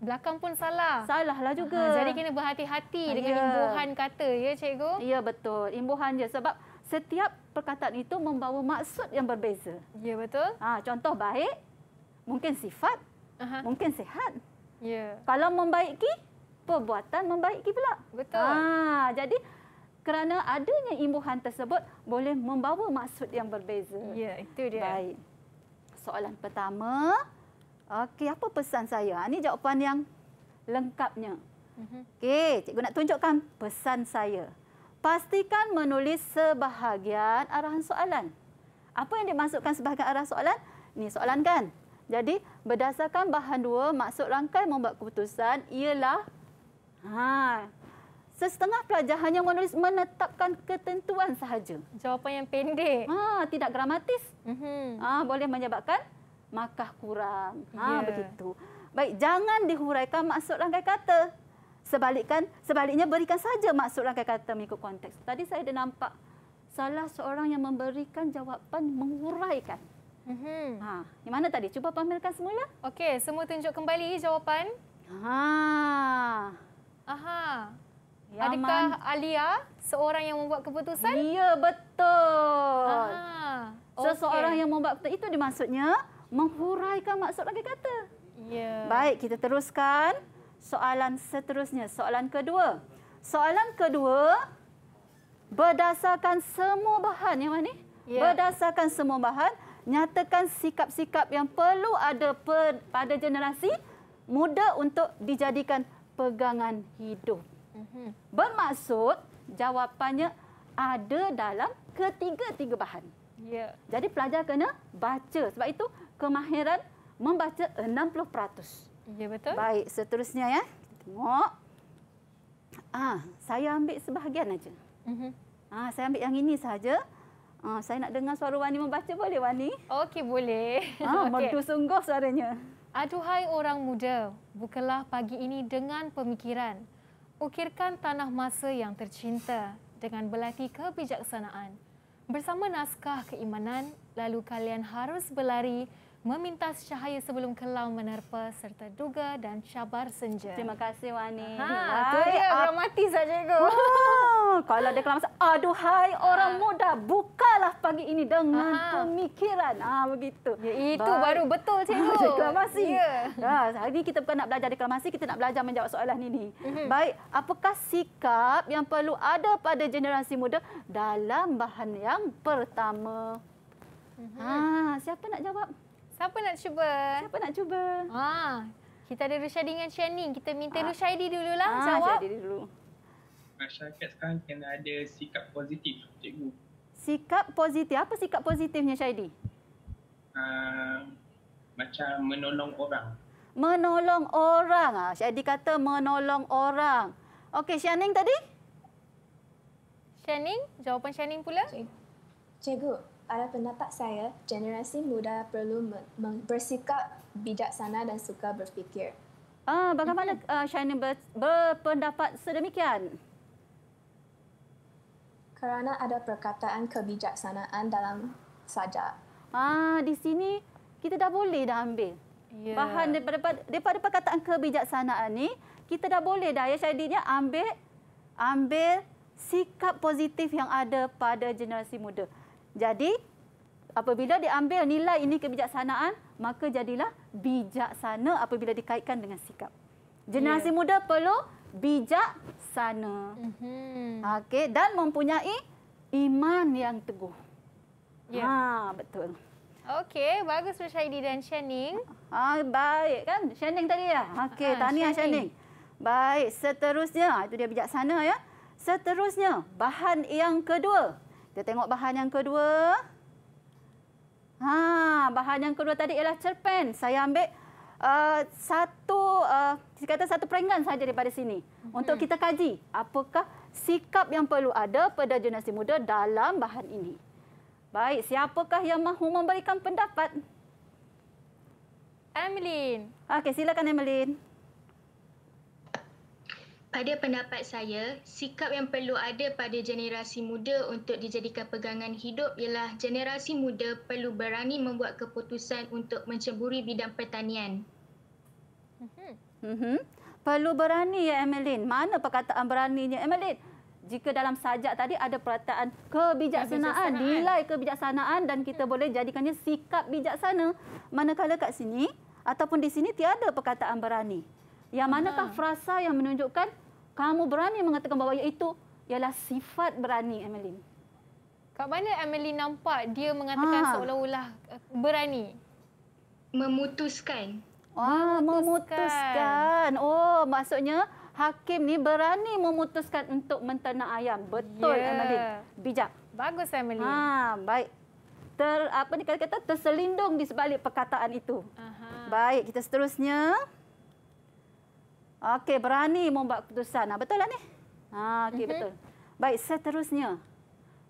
belakang pun salah. Salahlah juga. Ha, jadi kena berhati-hati ah, dengan yeah. imbuhan kata ya cikgu. Ya yeah, betul. Imbuhan je sebab setiap perkataan itu membawa maksud yang berbeza. Ya yeah, betul. Ha, contoh baik mungkin sifat, uh mungkin sihat. Yeah. Kalau membaiki, perbuatan membaiki pula. Betul. Ah, jadi kerana adanya imbuhan tersebut boleh membawa maksud yang berbeza. Ya, itu dia. Baik. Soalan pertama, okey, apa pesan saya? Ini ah, jawapan yang lengkapnya. Mhm. Okey, cikgu nak tunjukkan pesan saya. Pastikan menulis sebahagian arahan soalan. Apa yang dimasukkan sebahagian arahan soalan? Ini soalan kan? Jadi berdasarkan bahan dua maksud rangkai membuat keputusan ialah ha Setengah pelajar hanya menulis menetapkan ketentuan sahaja. Jawapan yang pendek. Ha, tidak gramatis. Mm-hmm. Ha, boleh menyebabkan makah kurang. Ha, yeah. begitu. Baik, jangan dihuraikan maksud rangkai kata. Sebalikkan, sebaliknya berikan saja maksud rangkai kata mengikut konteks. Tadi saya ada nampak salah seorang yang memberikan jawapan menguraikan. Mm-hmm. Ha, di mana tadi? Cuba pamerkan semula. Okey, semua tunjuk kembali jawapan. Ha. Aha. Yaman. Adakah Alia seorang yang membuat keputusan? Ya, betul. Aha. Seseorang yang membuat keputusan itu dimaksudnya menghuraikan maksud lagi kata. Ya. Baik, kita teruskan soalan seterusnya, soalan kedua. Soalan kedua berdasarkan semua bahan yang mana Ya. Berdasarkan semua bahan nyatakan sikap-sikap yang perlu ada pada generasi muda untuk dijadikan pegangan hidup. Mhm. Bermaksud jawapannya ada dalam ketiga-tiga bahan. Ya. Jadi pelajar kena baca. Sebab itu kemahiran membaca 60%. Ya betul. Baik, seterusnya ya. tengok. Ah, saya ambil sebahagian aja. Mhm. Ah, saya ambil yang ini saja. Ah, saya nak dengar suara Wani membaca boleh Wani? Okey boleh. Ah, ha, okay. merdu sungguh suaranya. Aduhai orang muda, bukalah pagi ini dengan pemikiran. Ukirkan tanah masa yang tercinta dengan belati kebijaksanaan. Bersama naskah keimanan, lalu kalian harus berlari memintas cahaya sebelum kelam menerpa serta duga dan cabar senja. Terima kasih Wani. Ha, tu dia dramatis ah. cikgu. Wow. Kalau dia kelam aduhai orang ha. muda bukalah pagi ini dengan Aha. pemikiran. Ah ha, begitu. Ya, itu ba baru betul cikgu. Ah, deklamasi. Ya. Ha, hari ini kita bukan nak belajar deklamasi, kita nak belajar menjawab soalan ini. Mm -hmm. Baik, apakah sikap yang perlu ada pada generasi muda dalam bahan yang pertama? Mm Ha, siapa nak jawab? Siapa nak cuba? Siapa nak cuba? Ha. Ah, kita ada Rushaidi dengan Shanning. Kita minta ah. Rushaidi dululah ah, jawab. Rushaidi dulu. Masyarakat sekarang kena ada sikap positif, cikgu. Sikap positif. Apa sikap positifnya Shaidi? Uh, ah, macam menolong orang. Menolong orang. Ah, Shaidi kata menolong orang. Okey, Shanning tadi? Shanning, jawapan Shanning pula. Cikgu, pada pendapat saya, generasi muda perlu bersikap bijaksana dan suka berfikir. Ah, bagaimana mm-hmm. uh, Shaina ber, berpendapat sedemikian? Kerana ada perkataan kebijaksanaan dalam saja. Ah, di sini kita dah boleh dah ambil. Yeah. Bahan daripada, daripada perkataan kebijaksanaan ni, kita dah boleh dah ya Shaidinya ambil ambil sikap positif yang ada pada generasi muda. Jadi apabila diambil nilai ini kebijaksanaan, maka jadilah bijaksana apabila dikaitkan dengan sikap. Generasi yeah. muda perlu bijaksana. Mm-hmm. Okey dan mempunyai iman yang teguh. Ya. Yeah. Ha betul. Okey, bagus Bu Syahidi dan Shening. Ha, baik kan? Shening tadi ya? Okey, ha, tahniah Shening. Baik, seterusnya. Ha, itu dia bijaksana ya. Seterusnya, bahan yang kedua. Kita tengok bahan yang kedua. Ha, bahan yang kedua tadi ialah cerpen. Saya ambil uh, satu uh, kata satu peringgan saja daripada sini hmm. untuk kita kaji apakah sikap yang perlu ada pada generasi muda dalam bahan ini. Baik, siapakah yang mahu memberikan pendapat? Emeline. Okey, silakan Emeline pada pendapat saya, sikap yang perlu ada pada generasi muda untuk dijadikan pegangan hidup ialah generasi muda perlu berani membuat keputusan untuk menceburi bidang pertanian. Mm-hmm. Perlu berani ya, Emeline. Mana perkataan beraninya, Emeline? Jika dalam sajak tadi ada perkataan kebijaksanaan, nilai kebijaksanaan dan kita hmm. boleh jadikannya sikap bijaksana. Manakala kat sini ataupun di sini tiada perkataan berani. Yang manakah uh frasa yang menunjukkan kamu berani mengatakan bahawa itu ialah sifat berani Emily. Kat mana Emily nampak dia mengatakan ha. seolah-olah eh, berani? Memutuskan. Ah, memutuskan. Oh, maksudnya hakim ni berani memutuskan untuk menternak ayam. Betul yeah. Emeline. Bijak. Bagus Emily. Ah, ha, baik. Ter apa ni kata-kata terselindung di sebalik perkataan itu. Aha. Baik, kita seterusnya. Okey, berani membuat keputusan. Ha, betul lah ni? Ha, Okey, uh-huh. betul. Baik, seterusnya.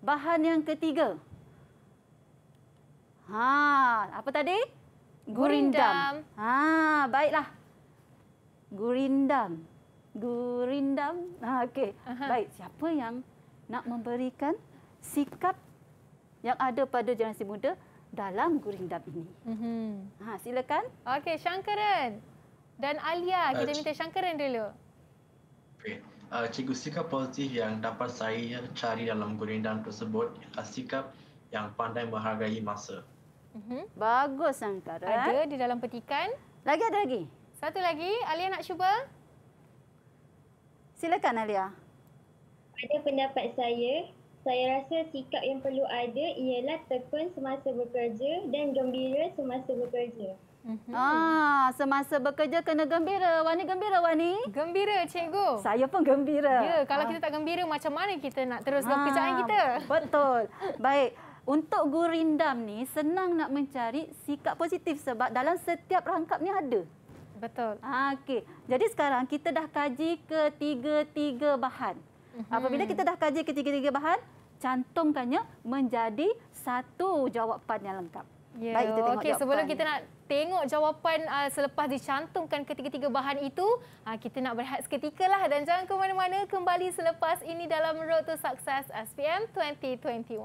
Bahan yang ketiga. Ha, apa tadi? Gurindam. Ha, baiklah. Gurindam. Gurindam. Ha, Okey. Uh-huh. Baik, siapa yang nak memberikan sikap yang ada pada generasi muda dalam gurindam ini? Uh-huh. Ha, silakan. Okey, Shankaran. Dan Alia, uh, kita minta Shankaran dulu. Okay. Uh, ah, cikgu, sikap positif yang dapat saya cari dalam gurindan tersebut ialah sikap yang pandai menghargai masa. Mm-hmm. Bagus, Shankaran. Ada di dalam petikan. Lagi ada lagi? Satu lagi. Alia nak cuba? Silakan, Alia. Pada pendapat saya, saya rasa sikap yang perlu ada ialah tekun semasa bekerja dan gembira semasa bekerja. Mm -hmm. Ah, semasa bekerja kena gembira. Wani gembira Wani? Gembira cikgu. Saya pun gembira. Ya, kalau ah. kita tak gembira macam mana kita nak teruskan ah. kerjaan kita? Betul. Baik. Untuk Gurindam ni senang nak mencari sikap positif sebab dalam setiap rangkap ni ada. Betul. Ah, okey. Jadi sekarang kita dah kaji ketiga-tiga bahan. Mm -hmm. Apabila kita dah kaji ketiga-tiga bahan, cantumkannya menjadi satu jawapan yang lengkap. Ya, Baik kita okay, Sebelum kita nak tengok jawapan uh, selepas dicantumkan ketiga-tiga bahan itu, uh, kita nak berehat seketika lah dan jangan ke mana-mana kembali selepas ini dalam Road to Success SPM 2021.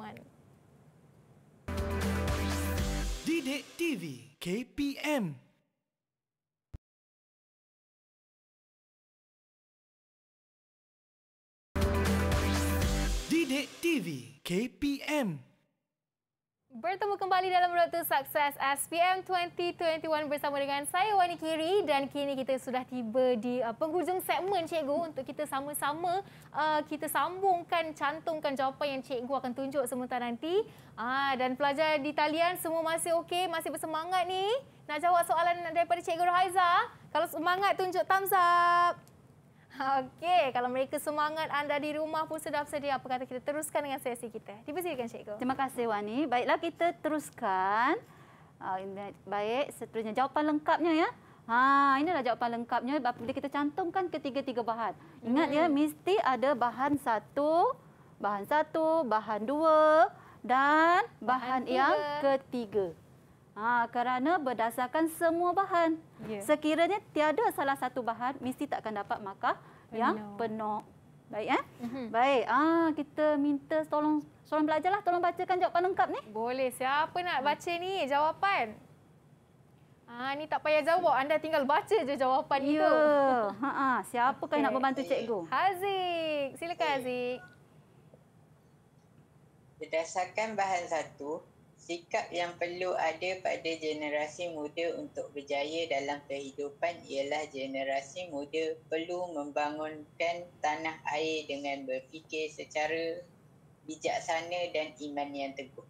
Didik TV KPM Didik TV KPM Bertemu kembali dalam Road to Success SPM 2021 bersama dengan saya Wani Kiri dan kini kita sudah tiba di uh, penghujung segmen cikgu untuk kita sama-sama uh, kita sambungkan cantumkan jawapan yang cikgu akan tunjuk sementara nanti. Ah uh, dan pelajar di talian semua masih okey, masih bersemangat ni nak jawab soalan daripada cikgu Rohaiza. Kalau semangat tunjuk thumbs up. Okey, kalau mereka semangat anda di rumah pun sudah bersedia. Apa kata kita teruskan dengan sesi kita? kan Cikgu. Terima kasih Wani. Baiklah kita teruskan. Ah, baik, seterusnya jawapan lengkapnya ya. Ha, inilah jawapan lengkapnya. Bila kita cantumkan ketiga-tiga bahan. Ingat ya, hmm. ya, mesti ada bahan satu, bahan satu, bahan dua dan bahan, bahan yang ketiga. Ha, kerana berdasarkan semua bahan Yeah. Sekiranya tiada salah satu bahan, mesti tak akan dapat markah penuh. yang penuh. Baik, eh? Mm -hmm. Baik. Ah, kita minta tolong seorang belajarlah tolong bacakan jawapan lengkap ni. Boleh. Siapa nak baca ni jawapan? Ah, ni tak payah jawab. Anda tinggal baca je jawapan yeah. itu. Ha -ha. Siapa okay. kau nak membantu cikgu? Haziq. Silakan, Haziq. Berdasarkan bahan satu, Sikap yang perlu ada pada generasi muda untuk berjaya dalam kehidupan ialah generasi muda perlu membangunkan tanah air dengan berfikir secara bijaksana dan iman yang teguh.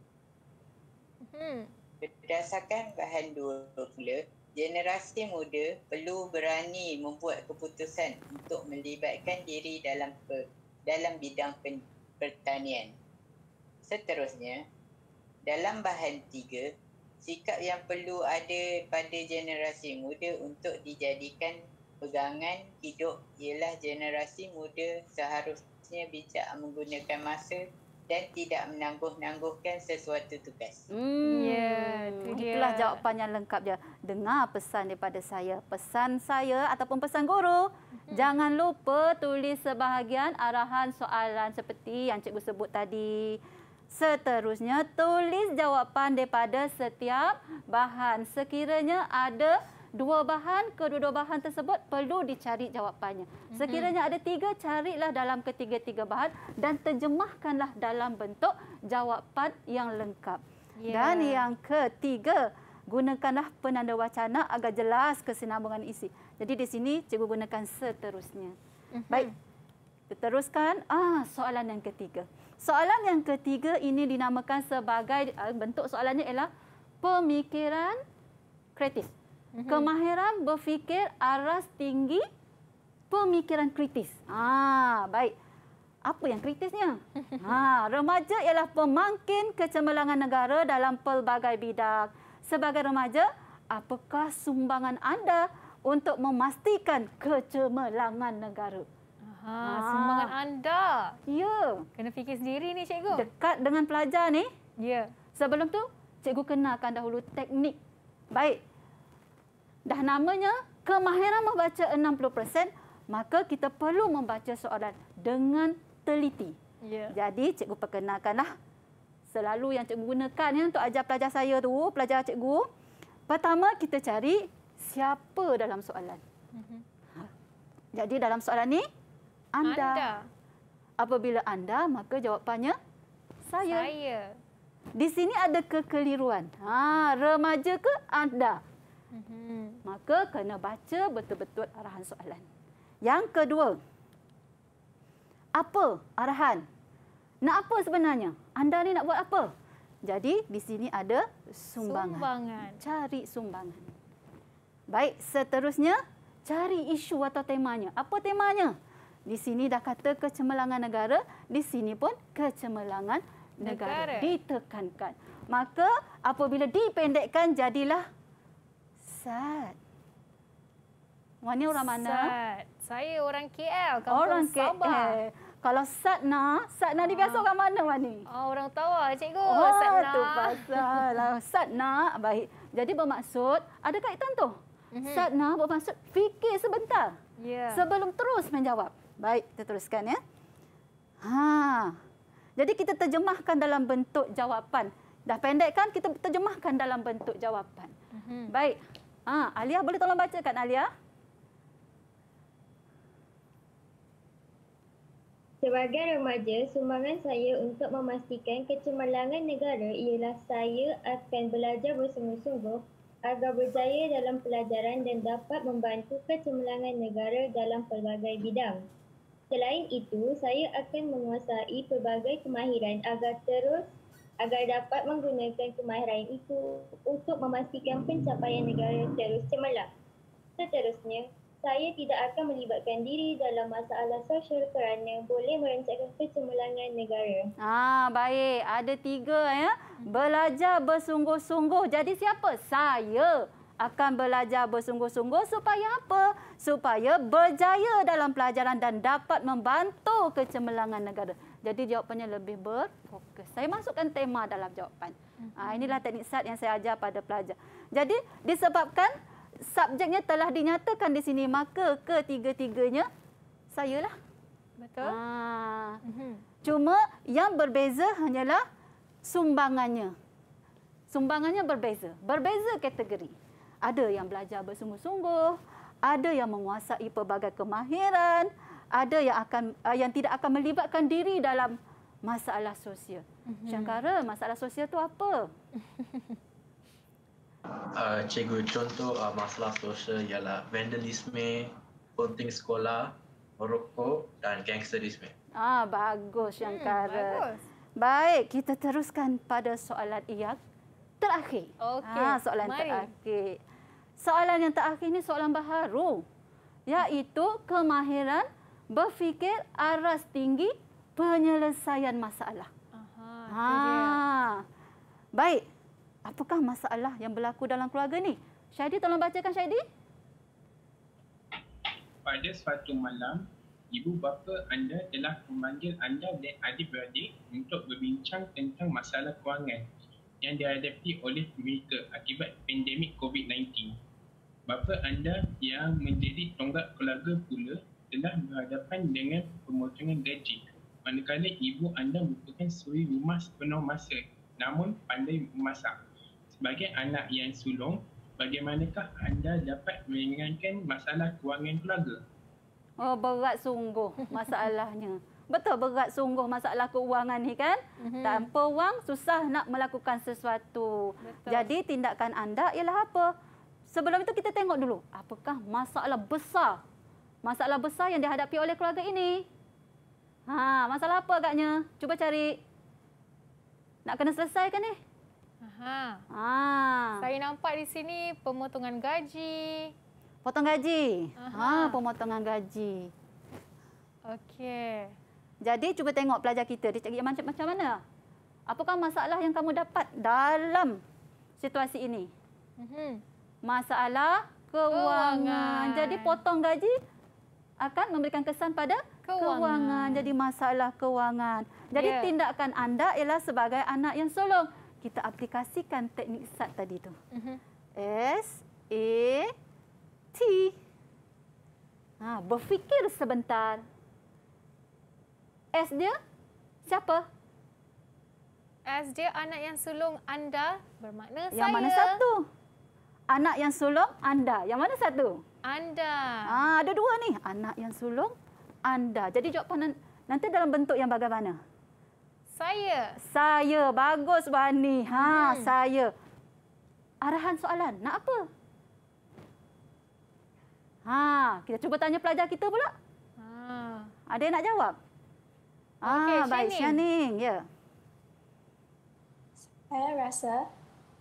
Hmm. Berdasarkan bahan dua pula, generasi muda perlu berani membuat keputusan untuk melibatkan diri dalam dalam bidang pertanian. Seterusnya, dalam bahan tiga, sikap yang perlu ada pada generasi muda untuk dijadikan pegangan hidup ialah generasi muda seharusnya bijak menggunakan masa dan tidak menangguh-nangguhkan sesuatu tugas. Hmm. Ya, yeah, itulah jawapan yang lengkap dia. Dengar pesan daripada saya. Pesan saya ataupun pesan guru, hmm. jangan lupa tulis sebahagian arahan soalan seperti yang cikgu sebut tadi. Seterusnya, tulis jawapan daripada setiap bahan. Sekiranya ada dua bahan, kedua-dua bahan tersebut perlu dicari jawapannya. Mhm. Sekiranya ada tiga, carilah dalam ketiga-tiga bahan dan terjemahkanlah dalam bentuk jawapan yang lengkap. Yeah. Dan yang ketiga, gunakanlah penanda wacana agar jelas kesinambungan isi. Jadi di sini cikgu gunakan seterusnya. Mm -hmm. Baik. Teruskan ah soalan yang ketiga. Soalan yang ketiga ini dinamakan sebagai eh, bentuk soalannya ialah pemikiran kritis. Mhm. Kemahiran berfikir aras tinggi pemikiran kritis. Ah, baik. Apa yang kritisnya? Ha, remaja ialah pemangkin kecemerlangan negara dalam pelbagai bidang. Sebagai remaja, apakah sumbangan anda untuk memastikan kecemerlangan negara? Ha, ah, ah. semangat anda. Ya. Kena fikir sendiri ni cikgu. Dekat dengan pelajar ni. Ya. Sebelum tu, cikgu kenalkan dahulu teknik. Baik. Dah namanya kemahiran membaca 60%, maka kita perlu membaca soalan dengan teliti. Ya. Jadi cikgu perkenalkanlah selalu yang cikgu gunakan ya untuk ajar pelajar saya tu, pelajar cikgu. Pertama kita cari siapa dalam soalan. Mhm. Jadi dalam soalan ni anda. anda. Apabila anda, maka jawapannya saya. saya. Di sini ada kekeliruan. Ha, remaja ke anda? Mm -hmm. Maka kena baca betul-betul arahan soalan. Yang kedua, apa arahan? Nak apa sebenarnya? Anda ni nak buat apa? Jadi di sini ada sumbangan. sumbangan. Cari sumbangan. Baik, seterusnya cari isu atau temanya. Apa temanya? Apa temanya? di sini dah kata kecemerlangan negara, di sini pun kecemerlangan negara, negara ditekankan. Maka apabila dipendekkan jadilah sad. Wani orang sad. mana? Saya orang KL, kampung Sabah. Kalau Satna, Satna ni biasa ah. orang mana Wani? Oh, orang Tawa, cikgu. Oh, Satna. Oh, pasal. Lah, Satna, baik. Jadi bermaksud, ada kaitan tu? Mm-hmm. Satna bermaksud fikir sebentar. Yeah. Sebelum terus menjawab. Baik, kita teruskan ya. Ha. Jadi kita terjemahkan dalam bentuk jawapan. Dah pendek kan? Kita terjemahkan dalam bentuk jawapan. Hmm. Baik. Ha, Alia boleh tolong bacakan Alia? Sebagai remaja, sumbangan saya untuk memastikan kecemerlangan negara ialah saya akan belajar bersungguh-sungguh agar berjaya dalam pelajaran dan dapat membantu kecemerlangan negara dalam pelbagai bidang. Selain itu, saya akan menguasai pelbagai kemahiran agar terus agar dapat menggunakan kemahiran itu untuk memastikan pencapaian negara terus cemerlang. Seterusnya, saya tidak akan melibatkan diri dalam masalah sosial kerana boleh merancangkan kecemerlangan negara. Ah, baik. Ada tiga ya. Belajar bersungguh-sungguh. Jadi siapa? Saya akan belajar bersungguh-sungguh supaya apa? Supaya berjaya dalam pelajaran dan dapat membantu kecemerlangan negara. Jadi jawapannya lebih berfokus. Saya masukkan tema dalam jawapan. Ha, inilah teknik SAT yang saya ajar pada pelajar. Jadi disebabkan subjeknya telah dinyatakan di sini, maka ketiga-tiganya sayalah. Betul. Ha. Cuma yang berbeza hanyalah sumbangannya. Sumbangannya berbeza. Berbeza kategori ada yang belajar bersungguh-sungguh, ada yang menguasai pelbagai kemahiran, ada yang akan eh, yang tidak akan melibatkan diri dalam masalah sosial. mm masalah sosial tu apa? Uh, cikgu, contoh uh, masalah sosial ialah vandalisme, ponting sekolah, merokok dan gangsterisme. Ah, bagus Syangkara. Hmm, bagus. Baik, kita teruskan pada soalan yang terakhir. Okay. Ah, soalan Mari. terakhir soalan yang terakhir ni soalan baharu iaitu kemahiran berfikir aras tinggi penyelesaian masalah. Aha, ha. Baik. Apakah masalah yang berlaku dalam keluarga ni? Syahidi tolong bacakan Syahidi. Pada suatu malam, ibu bapa anda telah memanggil anda dan adik-beradik untuk berbincang tentang masalah kewangan yang dihadapi oleh mereka akibat pandemik COVID-19 bapa anda yang menjadi tonggak keluarga pula telah berhadapan dengan pemotongan gaji. Manakala ibu anda merupakan suri rumah sepenuh masa namun pandai memasak. Sebagai anak yang sulung, bagaimanakah anda dapat meringankan masalah kewangan keluarga? Oh, berat sungguh masalahnya. Betul berat sungguh masalah keuangan ni kan? Mm-hmm. Tanpa wang susah nak melakukan sesuatu. Betul. Jadi tindakan anda ialah apa? Sebelum itu kita tengok dulu apakah masalah besar. Masalah besar yang dihadapi oleh keluarga ini. Ha, masalah apa agaknya? Cuba cari. Nak kena selesaikan ni. Aha. Ha. Saya nampak di sini pemotongan gaji. Potong gaji. Ha, Aha. Ha, pemotongan gaji. Okey. Jadi cuba tengok pelajar kita dia cakap macam macam mana? Apakah masalah yang kamu dapat dalam situasi ini? Mhm. Uh-huh masalah kewangan. Jadi potong gaji akan memberikan kesan pada kewangan. kewangan. Jadi masalah kewangan. Jadi yeah. tindakan anda ialah sebagai anak yang sulung. Kita aplikasikan teknik SAT tadi tu. Mm -hmm. S A e T. Ha, berfikir sebentar. S dia siapa? S dia anak yang sulung anda bermakna yang saya. Yang mana satu? anak yang sulung anda. Yang mana satu? Anda. Ah, ada dua ni. Anak yang sulung anda. Jadi jawapan nanti dalam bentuk yang bagaimana? Saya. Saya. Bagus Wani. Ha, hmm. saya. Arahan soalan. Nak apa? Ha, kita cuba tanya pelajar kita pula. Ha. Ada yang nak jawab? Okay, ah, baik, Shining. Ya. Saya rasa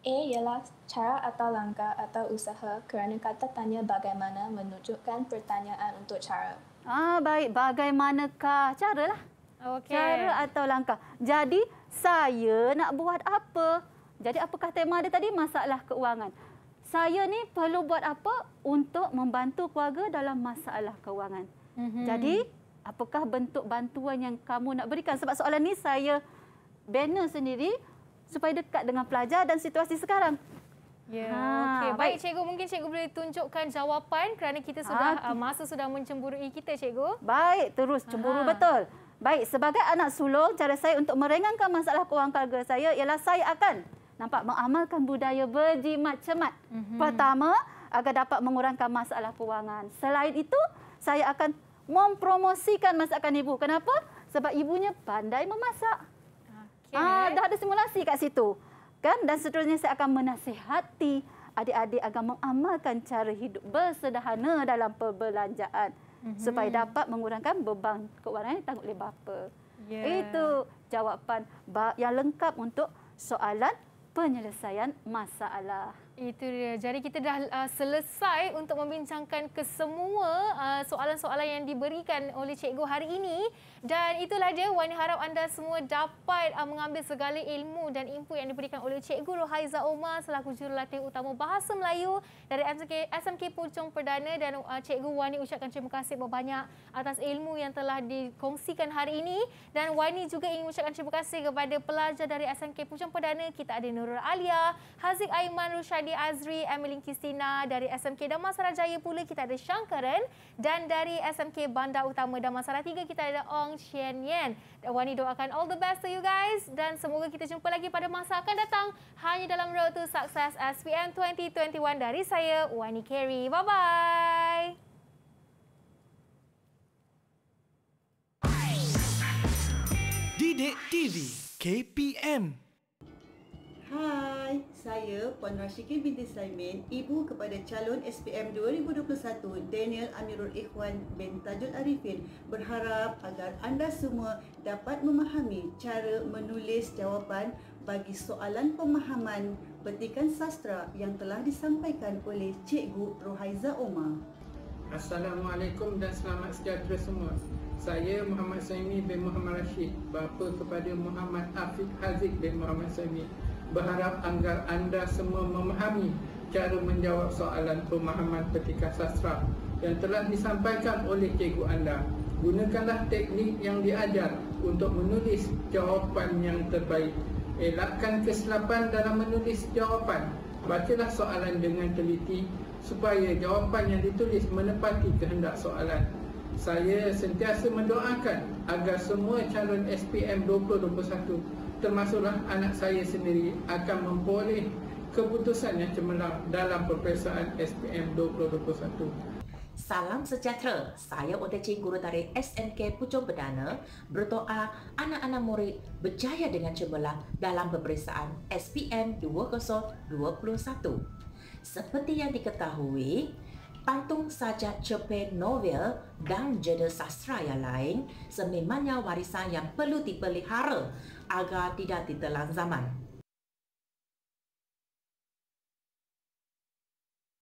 A ialah cara atau langkah atau usaha kerana kata tanya bagaimana menunjukkan pertanyaan untuk cara. Ah baik bagaimanakah caralah? Okey. Cara atau langkah. Jadi saya nak buat apa? Jadi apakah tema dia tadi masalah keuangan? Saya ni perlu buat apa untuk membantu keluarga dalam masalah keuangan? Mm-hmm. Jadi apakah bentuk bantuan yang kamu nak berikan sebab soalan ni saya banner sendiri supaya dekat dengan pelajar dan situasi sekarang. Ya, ha, okey. Baik, baik cikgu, mungkin cikgu boleh tunjukkan jawapan kerana kita sudah ha. masa sudah mencemburui kita, cikgu. Baik, terus cemburu ha. betul. Baik, sebagai anak sulung, cara saya untuk merengankan masalah kewang keluarga saya ialah saya akan nampak mengamalkan budaya berjimat cemat. Mm -hmm. Pertama, agar dapat mengurangkan masalah kewangan. Selain itu, saya akan mempromosikan masakan ibu. Kenapa? Sebab ibunya pandai memasak. Ah, okay. Ah, dah ada simulasi kat situ. Kan? Dan seterusnya saya akan menasihati adik-adik agar mengamalkan cara hidup bersederhana dalam perbelanjaan mm -hmm. supaya dapat mengurangkan beban kewangan yang tanggung oleh bapa. Yeah. Itu jawapan yang lengkap untuk soalan penyelesaian masalah. Itu dia. Jadi kita dah uh, selesai untuk membincangkan kesemua uh, soalan-soalan yang diberikan oleh cikgu hari ini. Dan itulah dia, Wani harap anda semua dapat uh, mengambil segala ilmu dan input yang diberikan oleh cikgu Rohaiza Omar selaku jurulatih utama Bahasa Melayu dari SMK, SMK Pucung Perdana. Dan uh, cikgu Wani ucapkan terima kasih banyak atas ilmu yang telah dikongsikan hari ini. Dan Wani juga ingin ucapkan terima kasih kepada pelajar dari SMK Pucung Perdana. Kita ada Nurul Alia, Haziq Aiman Rushadi Ali Azri, Emily Kisina dari SMK Damansara Jaya pula kita ada Shankaran dan dari SMK Bandar Utama Damansara 3 kita ada Ong Chien Yen. Wani doakan all the best to you guys dan semoga kita jumpa lagi pada masa akan datang hanya dalam Road to Success SPM 2021 dari saya Wani Carey. Bye bye. Didik TV KPM. Hai. Hai, saya Puan Rashiki binti Saimin, ibu kepada calon SPM 2021 Daniel Amirul Ikhwan bin Tajul Arifin berharap agar anda semua dapat memahami cara menulis jawapan bagi soalan pemahaman petikan sastra yang telah disampaikan oleh Cikgu Rohaiza Omar. Assalamualaikum dan selamat sejahtera semua. Saya Muhammad Saimi bin Muhammad Rashid, bapa kepada Muhammad Afiq Haziq bin Muhammad Saimi berharap agar anda semua memahami cara menjawab soalan pemahaman petika sastra yang telah disampaikan oleh cikgu anda. Gunakanlah teknik yang diajar untuk menulis jawapan yang terbaik. Elakkan kesilapan dalam menulis jawapan. Bacalah soalan dengan teliti supaya jawapan yang ditulis menepati kehendak soalan. Saya sentiasa mendoakan agar semua calon SPM 2021 termasuklah anak saya sendiri akan memperoleh keputusan yang cemerlang dalam peperiksaan SPM 2021. Salam sejahtera. Saya OTC Guru Tarik SNK Pucung Perdana berdoa anak-anak murid berjaya dengan cemerlang dalam peperiksaan SPM 2021. Seperti yang diketahui, pantung saja cerpen novel dan jenis sastra yang lain sememangnya warisan yang perlu dipelihara agar tidak ditelan zaman.